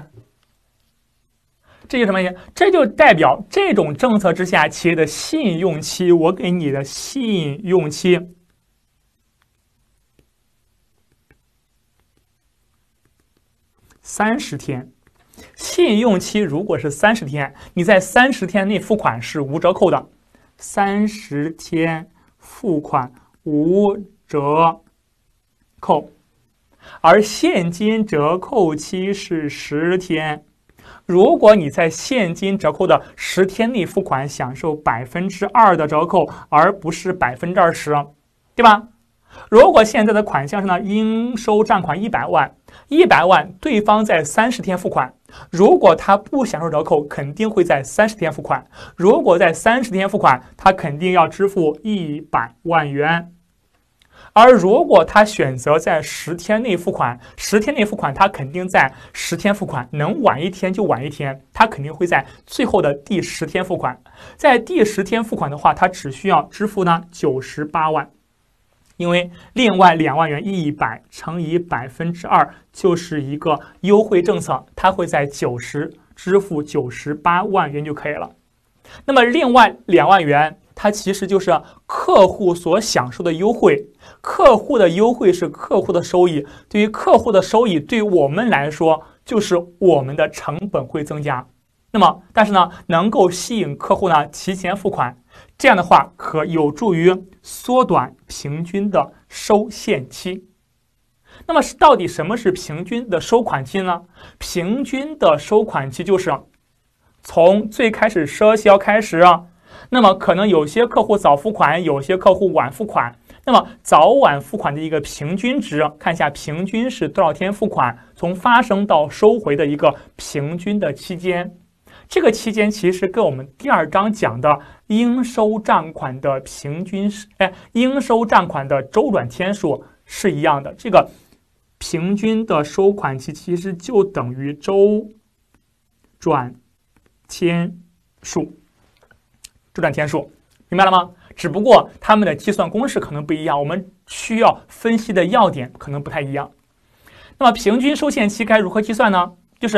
这就什么意思？这就代表这种政策之下，企业的信用期，我给你的信用期三十天。信用期如果是三十天，你在三十天内付款是无折扣的，三十天付款无折扣，而现金折扣期是十天，如果你在现金折扣的十天内付款，享受百分之二的折扣，而不是百分之二十，对吧？如果现在的款项是呢应收账款一百万，一百万，对方在三十天付款。如果他不享受折扣，肯定会在三十天付款。如果在三十天付款，他肯定要支付一百万元。而如果他选择在十天内付款，十天内付款，他肯定在十天付款，能晚一天就晚一天，他肯定会在最后的第十天付款。在第十天付款的话，他只需要支付呢九十八万。因为另外两万元，一百乘以百分之二就是一个优惠政策，它会在九十支付九十八万元就可以了。那么另外两万元，它其实就是客户所享受的优惠。客户的优惠是客户的收益，对于客户的收益，对于我们来说就是我们的成本会增加。那么，但是呢，能够吸引客户呢提前付款。这样的话，可有助于缩短平均的收现期。那么，到底什么是平均的收款期呢？平均的收款期就是从最开始赊销开始啊。那么，可能有些客户早付款，有些客户晚付款。那么，早晚付款的一个平均值，看一下平均是多少天付款，从发生到收回的一个平均的期间。这个期间其实跟我们第二章讲的应收账款的平均是哎，应收账款的周转天数是一样的。这个平均的收款期其实就等于周转天数，周转天数，明白了吗？只不过他们的计算公式可能不一样，我们需要分析的要点可能不太一样。那么平均收现期该如何计算呢？就是。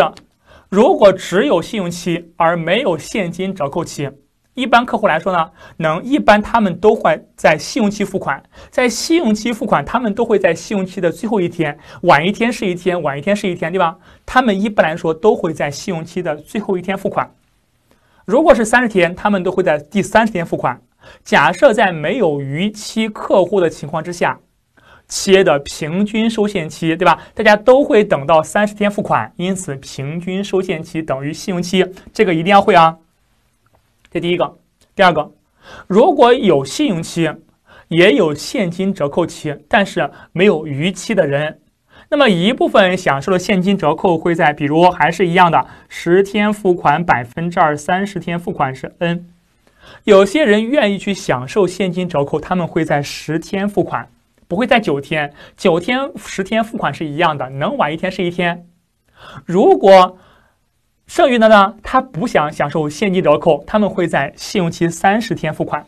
如果只有信用期而没有现金折扣期，一般客户来说呢，能一般他们都会在信用期付款，在信用期付款，他们都会在信用期的最后一天，晚一天是一天，晚一天是一天，对吧？他们一般来说都会在信用期的最后一天付款。如果是三十天，他们都会在第三十天付款。假设在没有逾期客户的情况之下。企业的平均收现期，对吧？大家都会等到三十天付款，因此平均收现期等于信用期，这个一定要会啊。这第一个，第二个，如果有信用期，也有现金折扣期，但是没有逾期的人，那么一部分享受了现金折扣，会在比如还是一样的十天付款百分之二，三十天付款是 n，有些人愿意去享受现金折扣，他们会在十天付款。不会在九天，九天十天付款是一样的，能晚一天是一天。如果剩余的呢，他不想享受现金折扣，他们会在信用期三十天付款。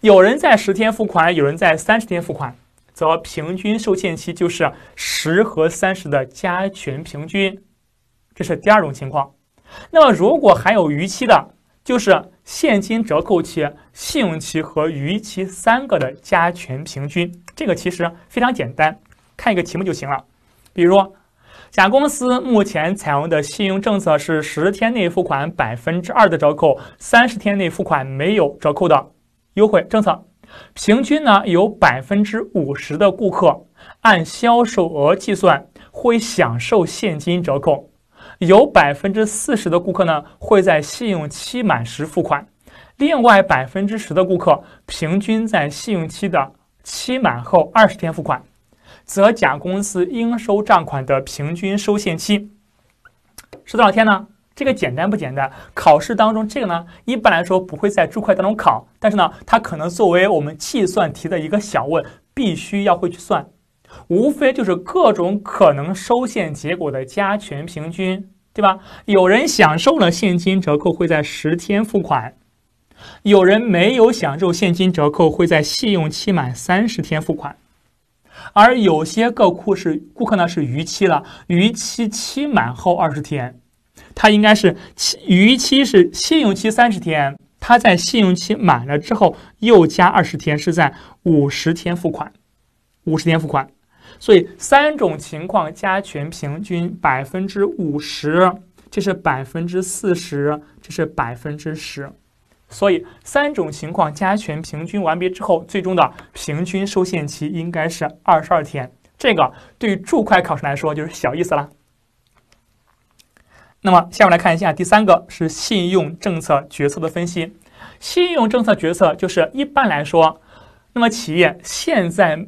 有人在十天付款，有人在三十天付款，则平均受限期就是十和三十的加权平均。这是第二种情况。那么如果还有逾期的，就是现金折扣期、信用期和逾期三个的加权平均。这个其实非常简单，看一个题目就行了。比如，甲公司目前采用的信用政策是十天内付款百分之二的折扣，三十天内付款没有折扣的优惠政策。平均呢，有百分之五十的顾客按销售额计算会享受现金折扣，有百分之四十的顾客呢会在信用期满时付款，另外百分之十的顾客平均在信用期的。期满后二十天付款，则甲公司应收账款的平均收现期是多少天呢？这个简单不简单？考试当中这个呢，一般来说不会在注会当中考，但是呢，它可能作为我们计算题的一个小问，必须要会去算。无非就是各种可能收现结果的加权平均，对吧？有人享受了现金折扣，会在十天付款。有人没有享受现金折扣，会在信用期满三十天付款；而有些个库是顾客呢是逾期了，逾期期满后二十天，他应该是期逾期是信用期三十天，他在信用期满了之后又加二十天，是在五十天付款，五十天付款。所以三种情况加权平均百分之五十，这是百分之四十，这是百分之十。所以三种情况加权平均完毕之后，最终的平均收限期应该是二十二天。这个对于注会考生来说就是小意思了。那么下面来看一下第三个，是信用政策决策的分析。信用政策决策就是一般来说，那么企业现在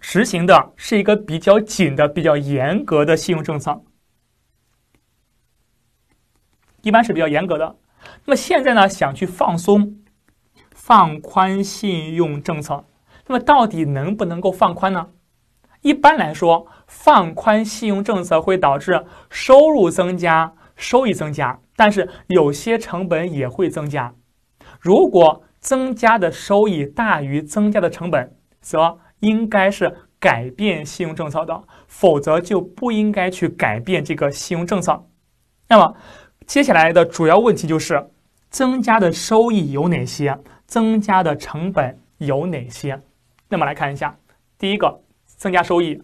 执行的是一个比较紧的、比较严格的信用政策，一般是比较严格的。那么现在呢？想去放松、放宽信用政策，那么到底能不能够放宽呢？一般来说，放宽信用政策会导致收入增加、收益增加，但是有些成本也会增加。如果增加的收益大于增加的成本，则应该是改变信用政策的，否则就不应该去改变这个信用政策。那么。接下来的主要问题就是，增加的收益有哪些？增加的成本有哪些？那么来看一下，第一个，增加收益，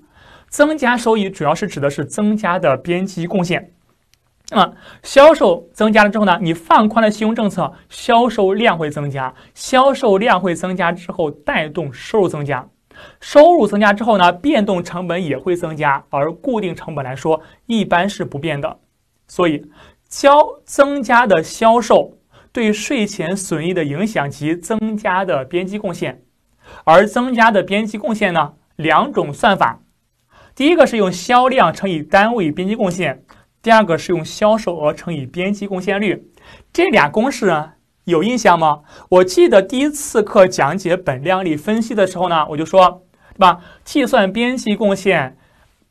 增加收益主要是指的是增加的边际贡献。那么销售增加了之后呢，你放宽了信用政策，销售量会增加，销售量会增加之后带动收入增加，收入增加之后呢，变动成本也会增加，而固定成本来说一般是不变的，所以。销增加的销售对税前损益的影响及增加的边际贡献，而增加的边际贡献呢？两种算法，第一个是用销量乘以单位边际贡献，第二个是用销售额乘以边际贡献率。这俩公式有印象吗？我记得第一次课讲解本量利分析的时候呢，我就说，对吧？计算边际贡献，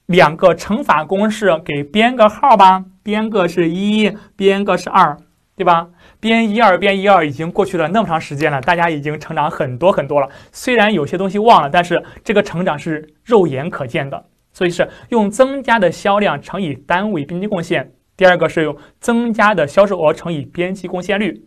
两个乘法公式给编个号吧。边个是一，边个是二，对吧？边一二边一二已经过去了那么长时间了，大家已经成长很多很多了。虽然有些东西忘了，但是这个成长是肉眼可见的。所以是用增加的销量乘以单位边际贡献。第二个是用增加的销售额乘以边际贡献率。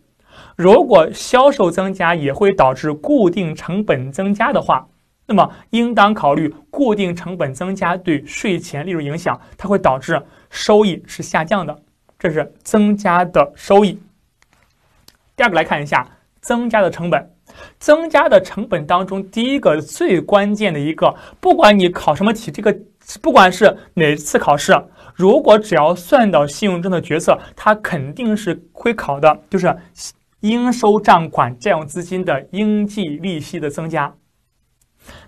如果销售增加也会导致固定成本增加的话。那么，应当考虑固定成本增加对税前利润影响，它会导致收益是下降的，这是增加的收益。第二个来看一下增加的成本，增加的成本当中，第一个最关键的一个，不管你考什么题，这个不管是哪次考试，如果只要算到信用证的决策，它肯定是会考的，就是应收账款占用资金的应计利息的增加。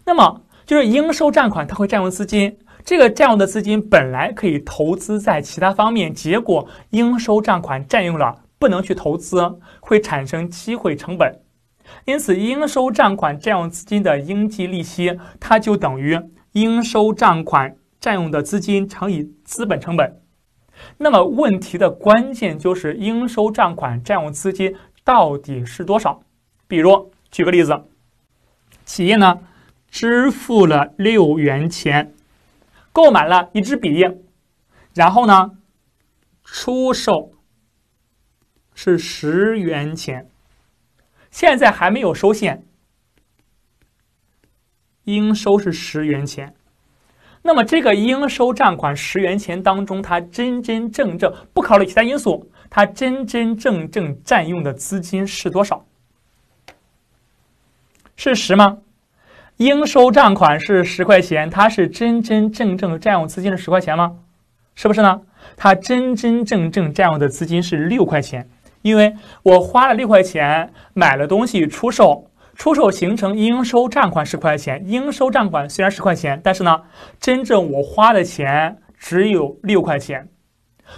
那么就是应收账款，它会占用资金。这个占用的资金本来可以投资在其他方面，结果应收账款占用了，不能去投资，会产生机会成本。因此，应收账款占用资金的应计利息，它就等于应收账款占用的资金乘以资本成本。那么问题的关键就是应收账款占用资金到底是多少？比如举个例子，企业呢？支付了六元钱，购买了一支笔，然后呢，出售是十元钱，现在还没有收现，应收是十元钱。那么这个应收账款十元钱当中，它真真正正不考虑其他因素，它真真正正占用的资金是多少？是十吗？应收账款是十块钱，它是真真正正占用资金的十块钱吗？是不是呢？它真真正正占用的资金是六块钱，因为我花了六块钱买了东西，出售，出售形成应收账款十块钱。应收账款虽然十块钱，但是呢，真正我花的钱只有六块钱，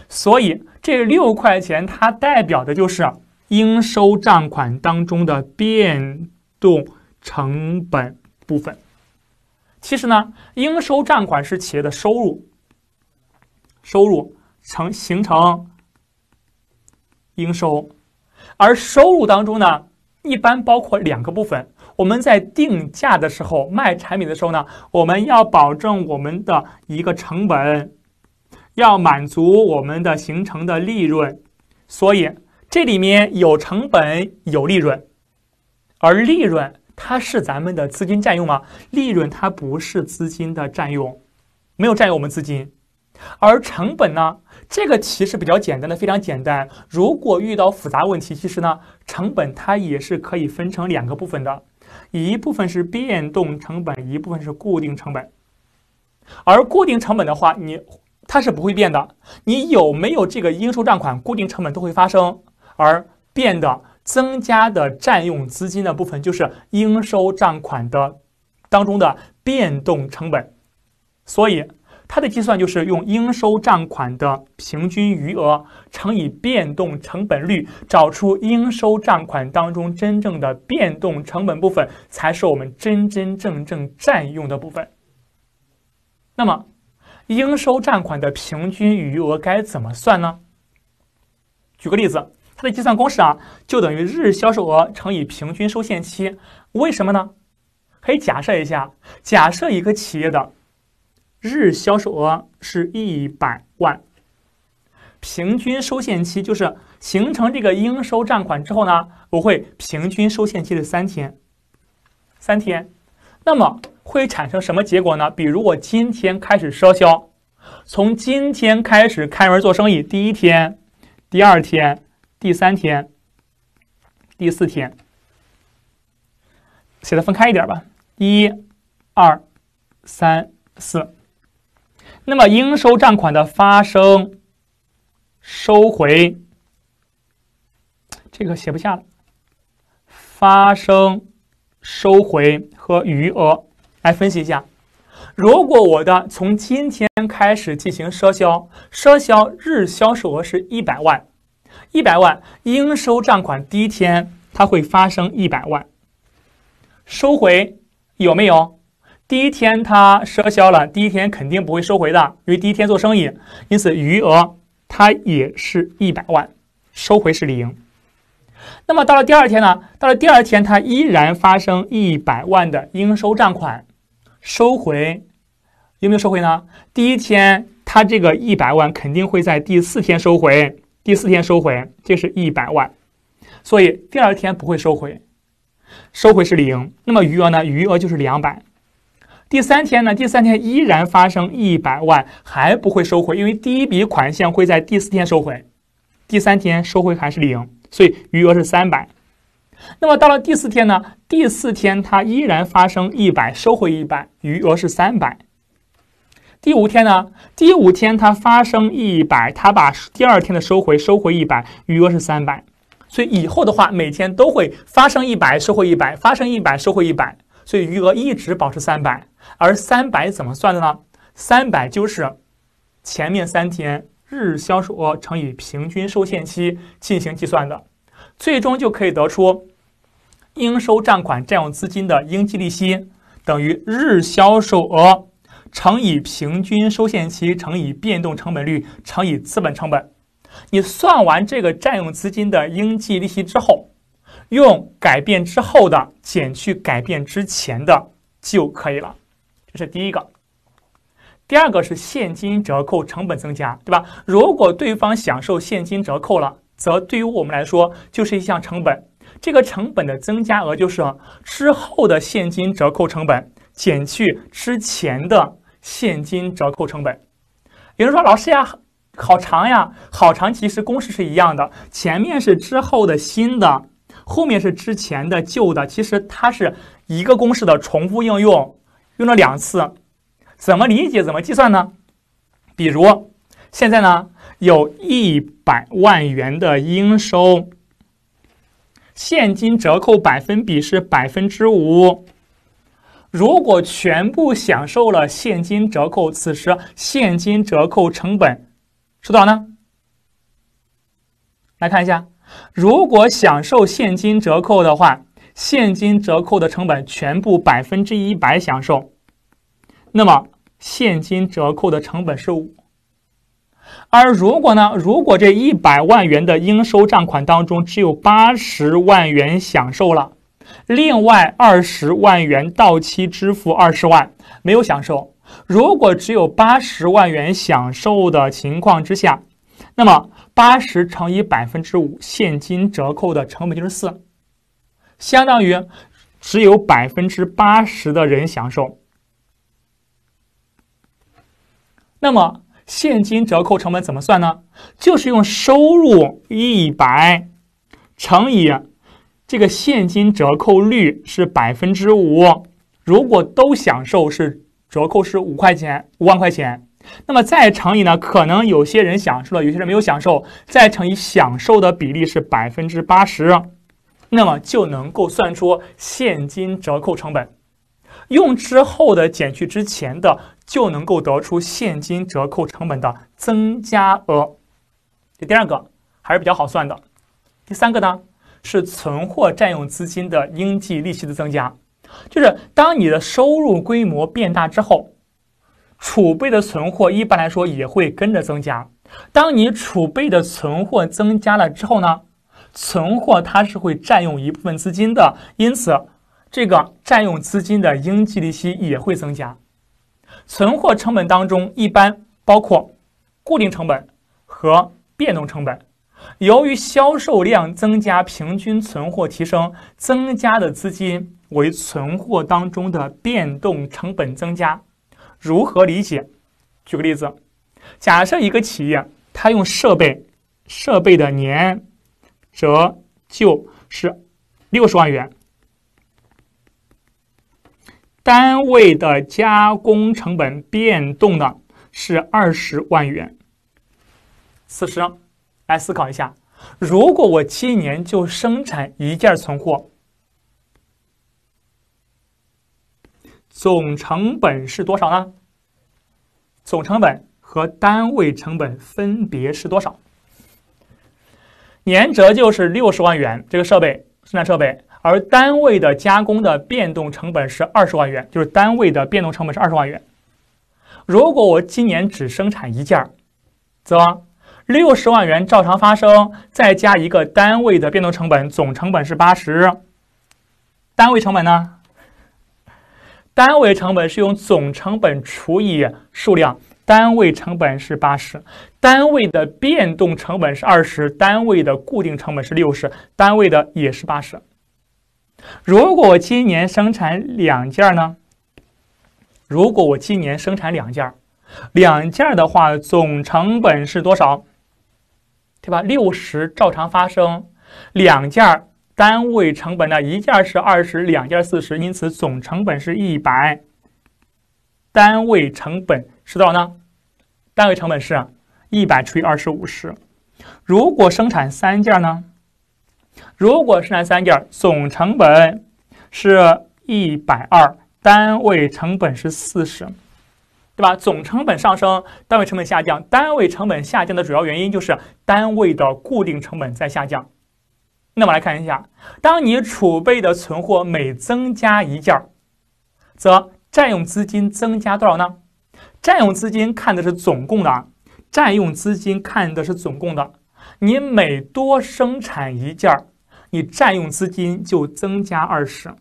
所以这六块钱它代表的就是应收账款当中的变动成本。部分，其实呢，应收账款是企业的收入，收入成形成应收，而收入当中呢，一般包括两个部分。我们在定价的时候，卖产品的时候呢，我们要保证我们的一个成本，要满足我们的形成的利润，所以这里面有成本有利润，而利润。它是咱们的资金占用吗？利润它不是资金的占用，没有占用我们资金。而成本呢？这个题是比较简单的，非常简单。如果遇到复杂问题，其实呢，成本它也是可以分成两个部分的，一部分是变动成本，一部分是固定成本。而固定成本的话，你它是不会变的。你有没有这个应收账款？固定成本都会发生而变的。增加的占用资金的部分就是应收账款的当中的变动成本，所以它的计算就是用应收账款的平均余额乘以变动成本率，找出应收账款当中真正的变动成本部分，才是我们真真正正占用的部分。那么，应收账款的平均余额该怎么算呢？举个例子。它的计算公式啊，就等于日销售额乘以平均收现期。为什么呢？可以假设一下，假设一个企业的日销售额是一百万，平均收现期就是形成这个应收账款之后呢，我会平均收现期是三天，三天，那么会产生什么结果呢？比如我今天开始赊销，从今天开始开门做生意，第一天，第二天。第三天、第四天，写的分开一点吧，一、二、三、四。那么应收账款的发生、收回，这个写不下了。发生、收回和余额，来分析一下。如果我的从今天开始进行赊销，赊销日销售额是一百万。一百万应收账款第一天，它会发生一百万收回，有没有？第一天它赊销了，第一天肯定不会收回的，因为第一天做生意，因此余额它也是一百万，收回是零那么到了第二天呢？到了第二天，它依然发生一百万的应收账款收回，有没有收回呢？第一天它这个一百万肯定会在第四天收回。第四天收回，这是一百万，所以第二天不会收回，收回是零，那么余额呢？余额就是两百。第三天呢？第三天依然发生一百万，还不会收回，因为第一笔款项会在第四天收回。第三天收回还是零，所以余额是三百。那么到了第四天呢？第四天它依然发生一百，收回一百，余额是三百。第五天呢？第五天它发生一百，它把第二天的收回收回一百，余额是三百。所以以后的话，每天都会发生一百，收回一百，发生一百，收回一百，所以余额一直保持三百。而三百怎么算的呢？三百就是前面三天日销售额乘以平均收现期进行计算的，最终就可以得出应收账款占用资金的应计利息等于日销售额。乘以平均收现期，乘以变动成本率，乘以资本成本。你算完这个占用资金的应计利息之后，用改变之后的减去改变之前的就可以了。这是第一个。第二个是现金折扣成本增加，对吧？如果对方享受现金折扣了，则对于我们来说就是一项成本。这个成本的增加额就是之后的现金折扣成本。减去之前的现金折扣成本。有人说：“老师呀，好长呀，好长。”其实公式是一样的，前面是之后的新的，后面是之前的旧的。其实它是一个公式的重复应用，用了两次。怎么理解？怎么计算呢？比如现在呢，有一百万元的应收现金折扣，百分比是百分之五。如果全部享受了现金折扣，此时现金折扣成本是多少呢？来看一下，如果享受现金折扣的话，现金折扣的成本全部百分之一百享受，那么现金折扣的成本是五。而如果呢，如果这一百万元的应收账款当中只有八十万元享受了。另外二十万元到期支付二十万没有享受，如果只有八十万元享受的情况之下，那么八十乘以百分之五现金折扣的成本就是四，相当于只有百分之八十的人享受。那么现金折扣成本怎么算呢？就是用收入一百乘以。这个现金折扣率是百分之五，如果都享受是折扣是五块钱，五万块钱，那么再乘以呢，可能有些人享受了，有些人没有享受，再乘以享受的比例是百分之八十，那么就能够算出现金折扣成本，用之后的减去之前的，就能够得出现金折扣成本的增加额。这第二个还是比较好算的，第三个呢？是存货占用资金的应计利息的增加，就是当你的收入规模变大之后，储备的存货一般来说也会跟着增加。当你储备的存货增加了之后呢，存货它是会占用一部分资金的，因此这个占用资金的应计利息也会增加。存货成本当中一般包括固定成本和变动成本。由于销售量增加，平均存货提升，增加的资金为存货当中的变动成本增加。如何理解？举个例子，假设一个企业，它用设备，设备的年折旧是六十万元，单位的加工成本变动的是二十万元，此时。来思考一下，如果我今年就生产一件存货，总成本是多少呢？总成本和单位成本分别是多少？年折旧是六十万元，这个设备生产设备，而单位的加工的变动成本是二十万元，就是单位的变动成本是二十万元。如果我今年只生产一件，则。六十万元照常发生，再加一个单位的变动成本，总成本是八十。单位成本呢？单位成本是用总成本除以数量，单位成本是八十。单位的变动成本是二十，单位的固定成本是六十，单位的也是八十。如果我今年生产两件呢？如果我今年生产两件，两件的话，总成本是多少？对吧？六十照常发生两件，单位成本呢？一件是二十，两件四十，因此总成本是一百。单位成本是多少呢？单位成本是一百除以二十五十。如果生产三件呢？如果生产三件，总成本是一百二，单位成本是四十。对吧？总成本上升，单位成本下降。单位成本下降的主要原因就是单位的固定成本在下降。那我们来看一下，当你储备的存货每增加一件，则占用资金增加多少呢？占用资金看的是总共的，占用资金看的是总共的。你每多生产一件，你占用资金就增加二十。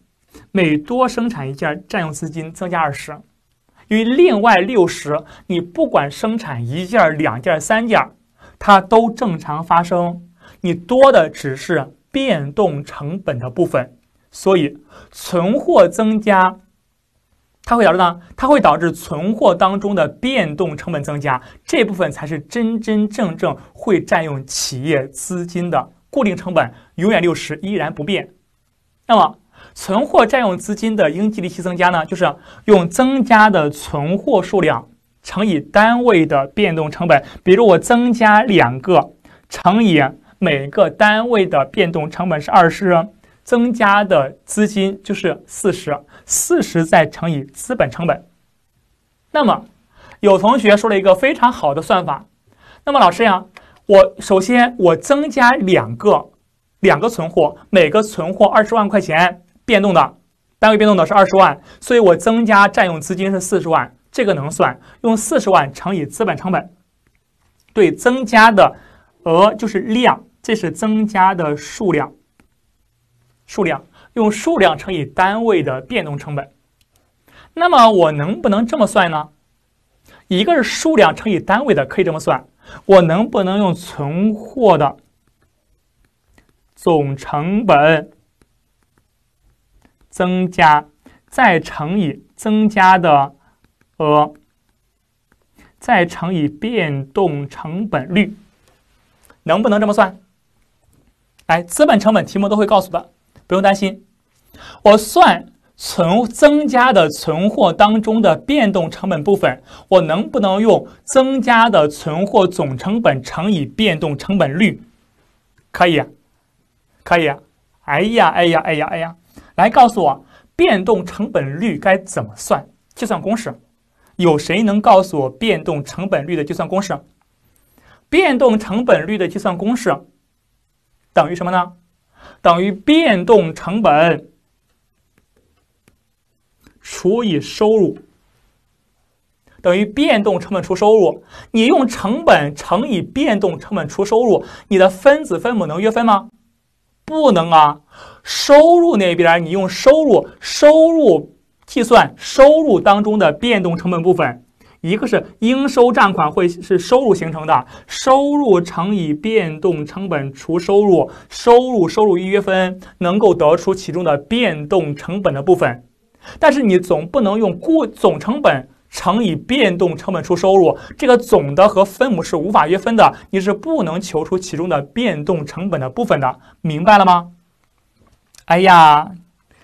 每多生产一件，占用资金增加二十。因为另外六十，你不管生产一件、两件、三件，它都正常发生。你多的只是变动成本的部分，所以存货增加，它会导致呢？它会导致存货当中的变动成本增加，这部分才是真真正正会占用企业资金的。固定成本永远六十，依然不变。那么。存货占用资金的应计利息增加呢，就是用增加的存货数量乘以单位的变动成本。比如我增加两个，乘以每个单位的变动成本是二十，增加的资金就是四十四十再乘以资本成本。那么有同学说了一个非常好的算法。那么老师呀，我首先我增加两个两个存货，每个存货二十万块钱。变动的单位变动的是二十万，所以我增加占用资金是四十万，这个能算用四十万乘以资本成本，对增加的额就是量，这是增加的数量。数量用数量乘以单位的变动成本，那么我能不能这么算呢？一个是数量乘以单位的可以这么算，我能不能用存货的总成本？增加，再乘以增加的额，再乘以变动成本率，能不能这么算？哎，资本成本题目都会告诉的，不用担心。我算存增加的存货当中的变动成本部分，我能不能用增加的存货总成本乘以变动成本率？可以，可以。哎呀，哎呀，哎呀，哎呀。来告诉我，变动成本率该怎么算？计算公式？有谁能告诉我变动成本率的计算公式？变动成本率的计算公式等于什么呢？等于变动成本除以收入。等于变动成本除收入。你用成本乘以变动成本除收入，你的分子分母能约分吗？不能啊。收入那边，你用收入收入计算收入当中的变动成本部分，一个是应收账款会是收入形成的，收入乘以变动成本除收入，收入收入一约分，能够得出其中的变动成本的部分。但是你总不能用固总成本乘以变动成本除收入，这个总的和分母是无法约分的，你是不能求出其中的变动成本的部分的，明白了吗？哎呀，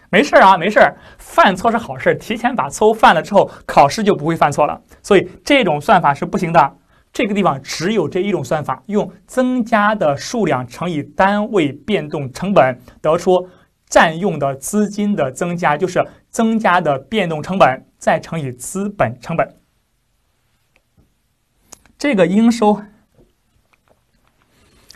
没事儿啊，没事儿，犯错是好事提前把错误犯了之后，考试就不会犯错了。所以这种算法是不行的。这个地方只有这一种算法，用增加的数量乘以单位变动成本，得出占用的资金的增加，就是增加的变动成本再乘以资本成本。这个应收，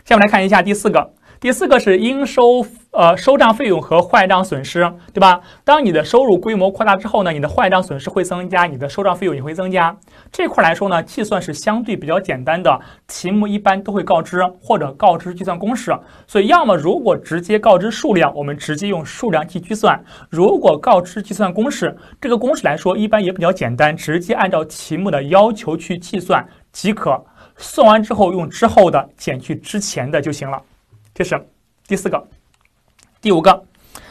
下面来看一下第四个，第四个是应收。呃，收账费用和坏账损失，对吧？当你的收入规模扩大之后呢，你的坏账损失会增加，你的收账费用也会增加。这块来说呢，计算是相对比较简单的，题目一般都会告知或者告知计算公式。所以，要么如果直接告知数量，我们直接用数量去计算；如果告知计算公式，这个公式来说一般也比较简单，直接按照题目的要求去计算即可。算完之后，用之后的减去之前的就行了。这是第四个。第五个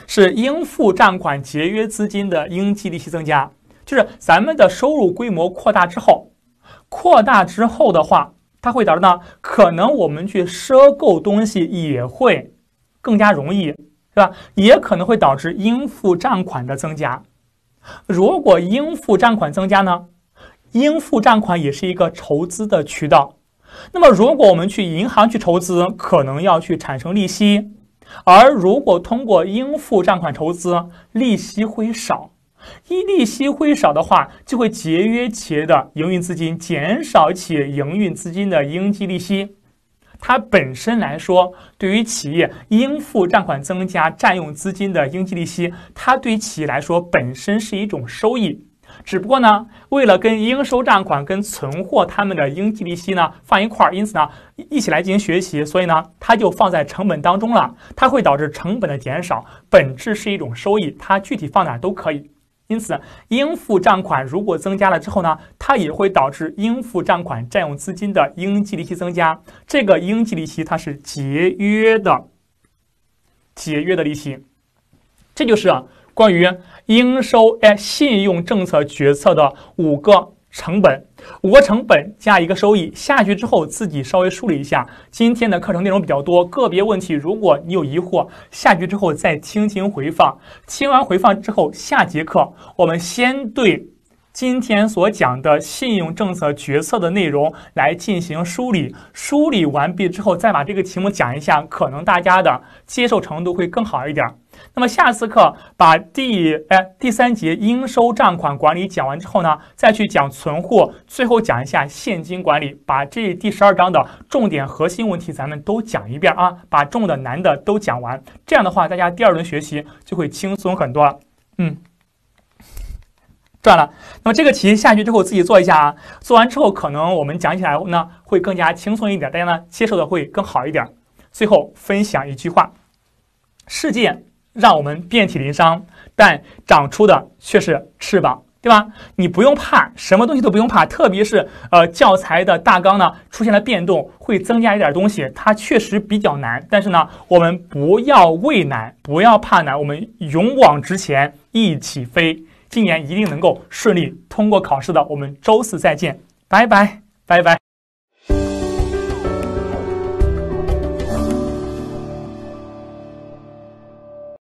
是应付账款节约资金的应计利息增加，就是咱们的收入规模扩大之后，扩大之后的话，它会导致呢，可能我们去赊购东西也会更加容易，是吧？也可能会导致应付账款的增加。如果应付账款增加呢，应付账款也是一个筹资的渠道。那么，如果我们去银行去筹资，可能要去产生利息。而如果通过应付账款筹资，利息会少，一利息会少的话，就会节约企业的营运资金，减少企业营运资金的应计利息。它本身来说，对于企业应付账款增加占用资金的应计利息，它对于企业来说本身是一种收益。只不过呢，为了跟应收账款、跟存货它们的应计利息呢放一块儿，因此呢一起来进行学习，所以呢它就放在成本当中了，它会导致成本的减少，本质是一种收益，它具体放哪都可以。因此，应付账款如果增加了之后呢，它也会导致应付账款占用资金的应计利息增加，这个应计利息它是节约的，节约的利息，这就是。关于应收诶信用政策决策的五个成本，五个成本加一个收益，下去之后自己稍微梳理一下。今天的课程内容比较多，个别问题如果你有疑惑，下去之后再听听回放，听完回放之后，下节课我们先对。今天所讲的信用政策决策的内容来进行梳理，梳理完毕之后再把这个题目讲一下，可能大家的接受程度会更好一点。那么下次课把第哎第三节应收账款管理讲完之后呢，再去讲存货，最后讲一下现金管理，把这第十二章的重点核心问题咱们都讲一遍啊，把重的难的都讲完，这样的话大家第二轮学习就会轻松很多了。嗯。算了，那么这个题下去之后自己做一下啊，做完之后可能我们讲起来呢会更加轻松一点，大家呢接受的会更好一点。最后分享一句话：世界让我们遍体鳞伤，但长出的却是翅膀，对吧？你不用怕，什么东西都不用怕，特别是呃教材的大纲呢出现了变动，会增加一点东西，它确实比较难，但是呢我们不要畏难，不要怕难，我们勇往直前，一起飞。今年一定能够顺利通过考试的，我们周四再见，拜拜，拜拜。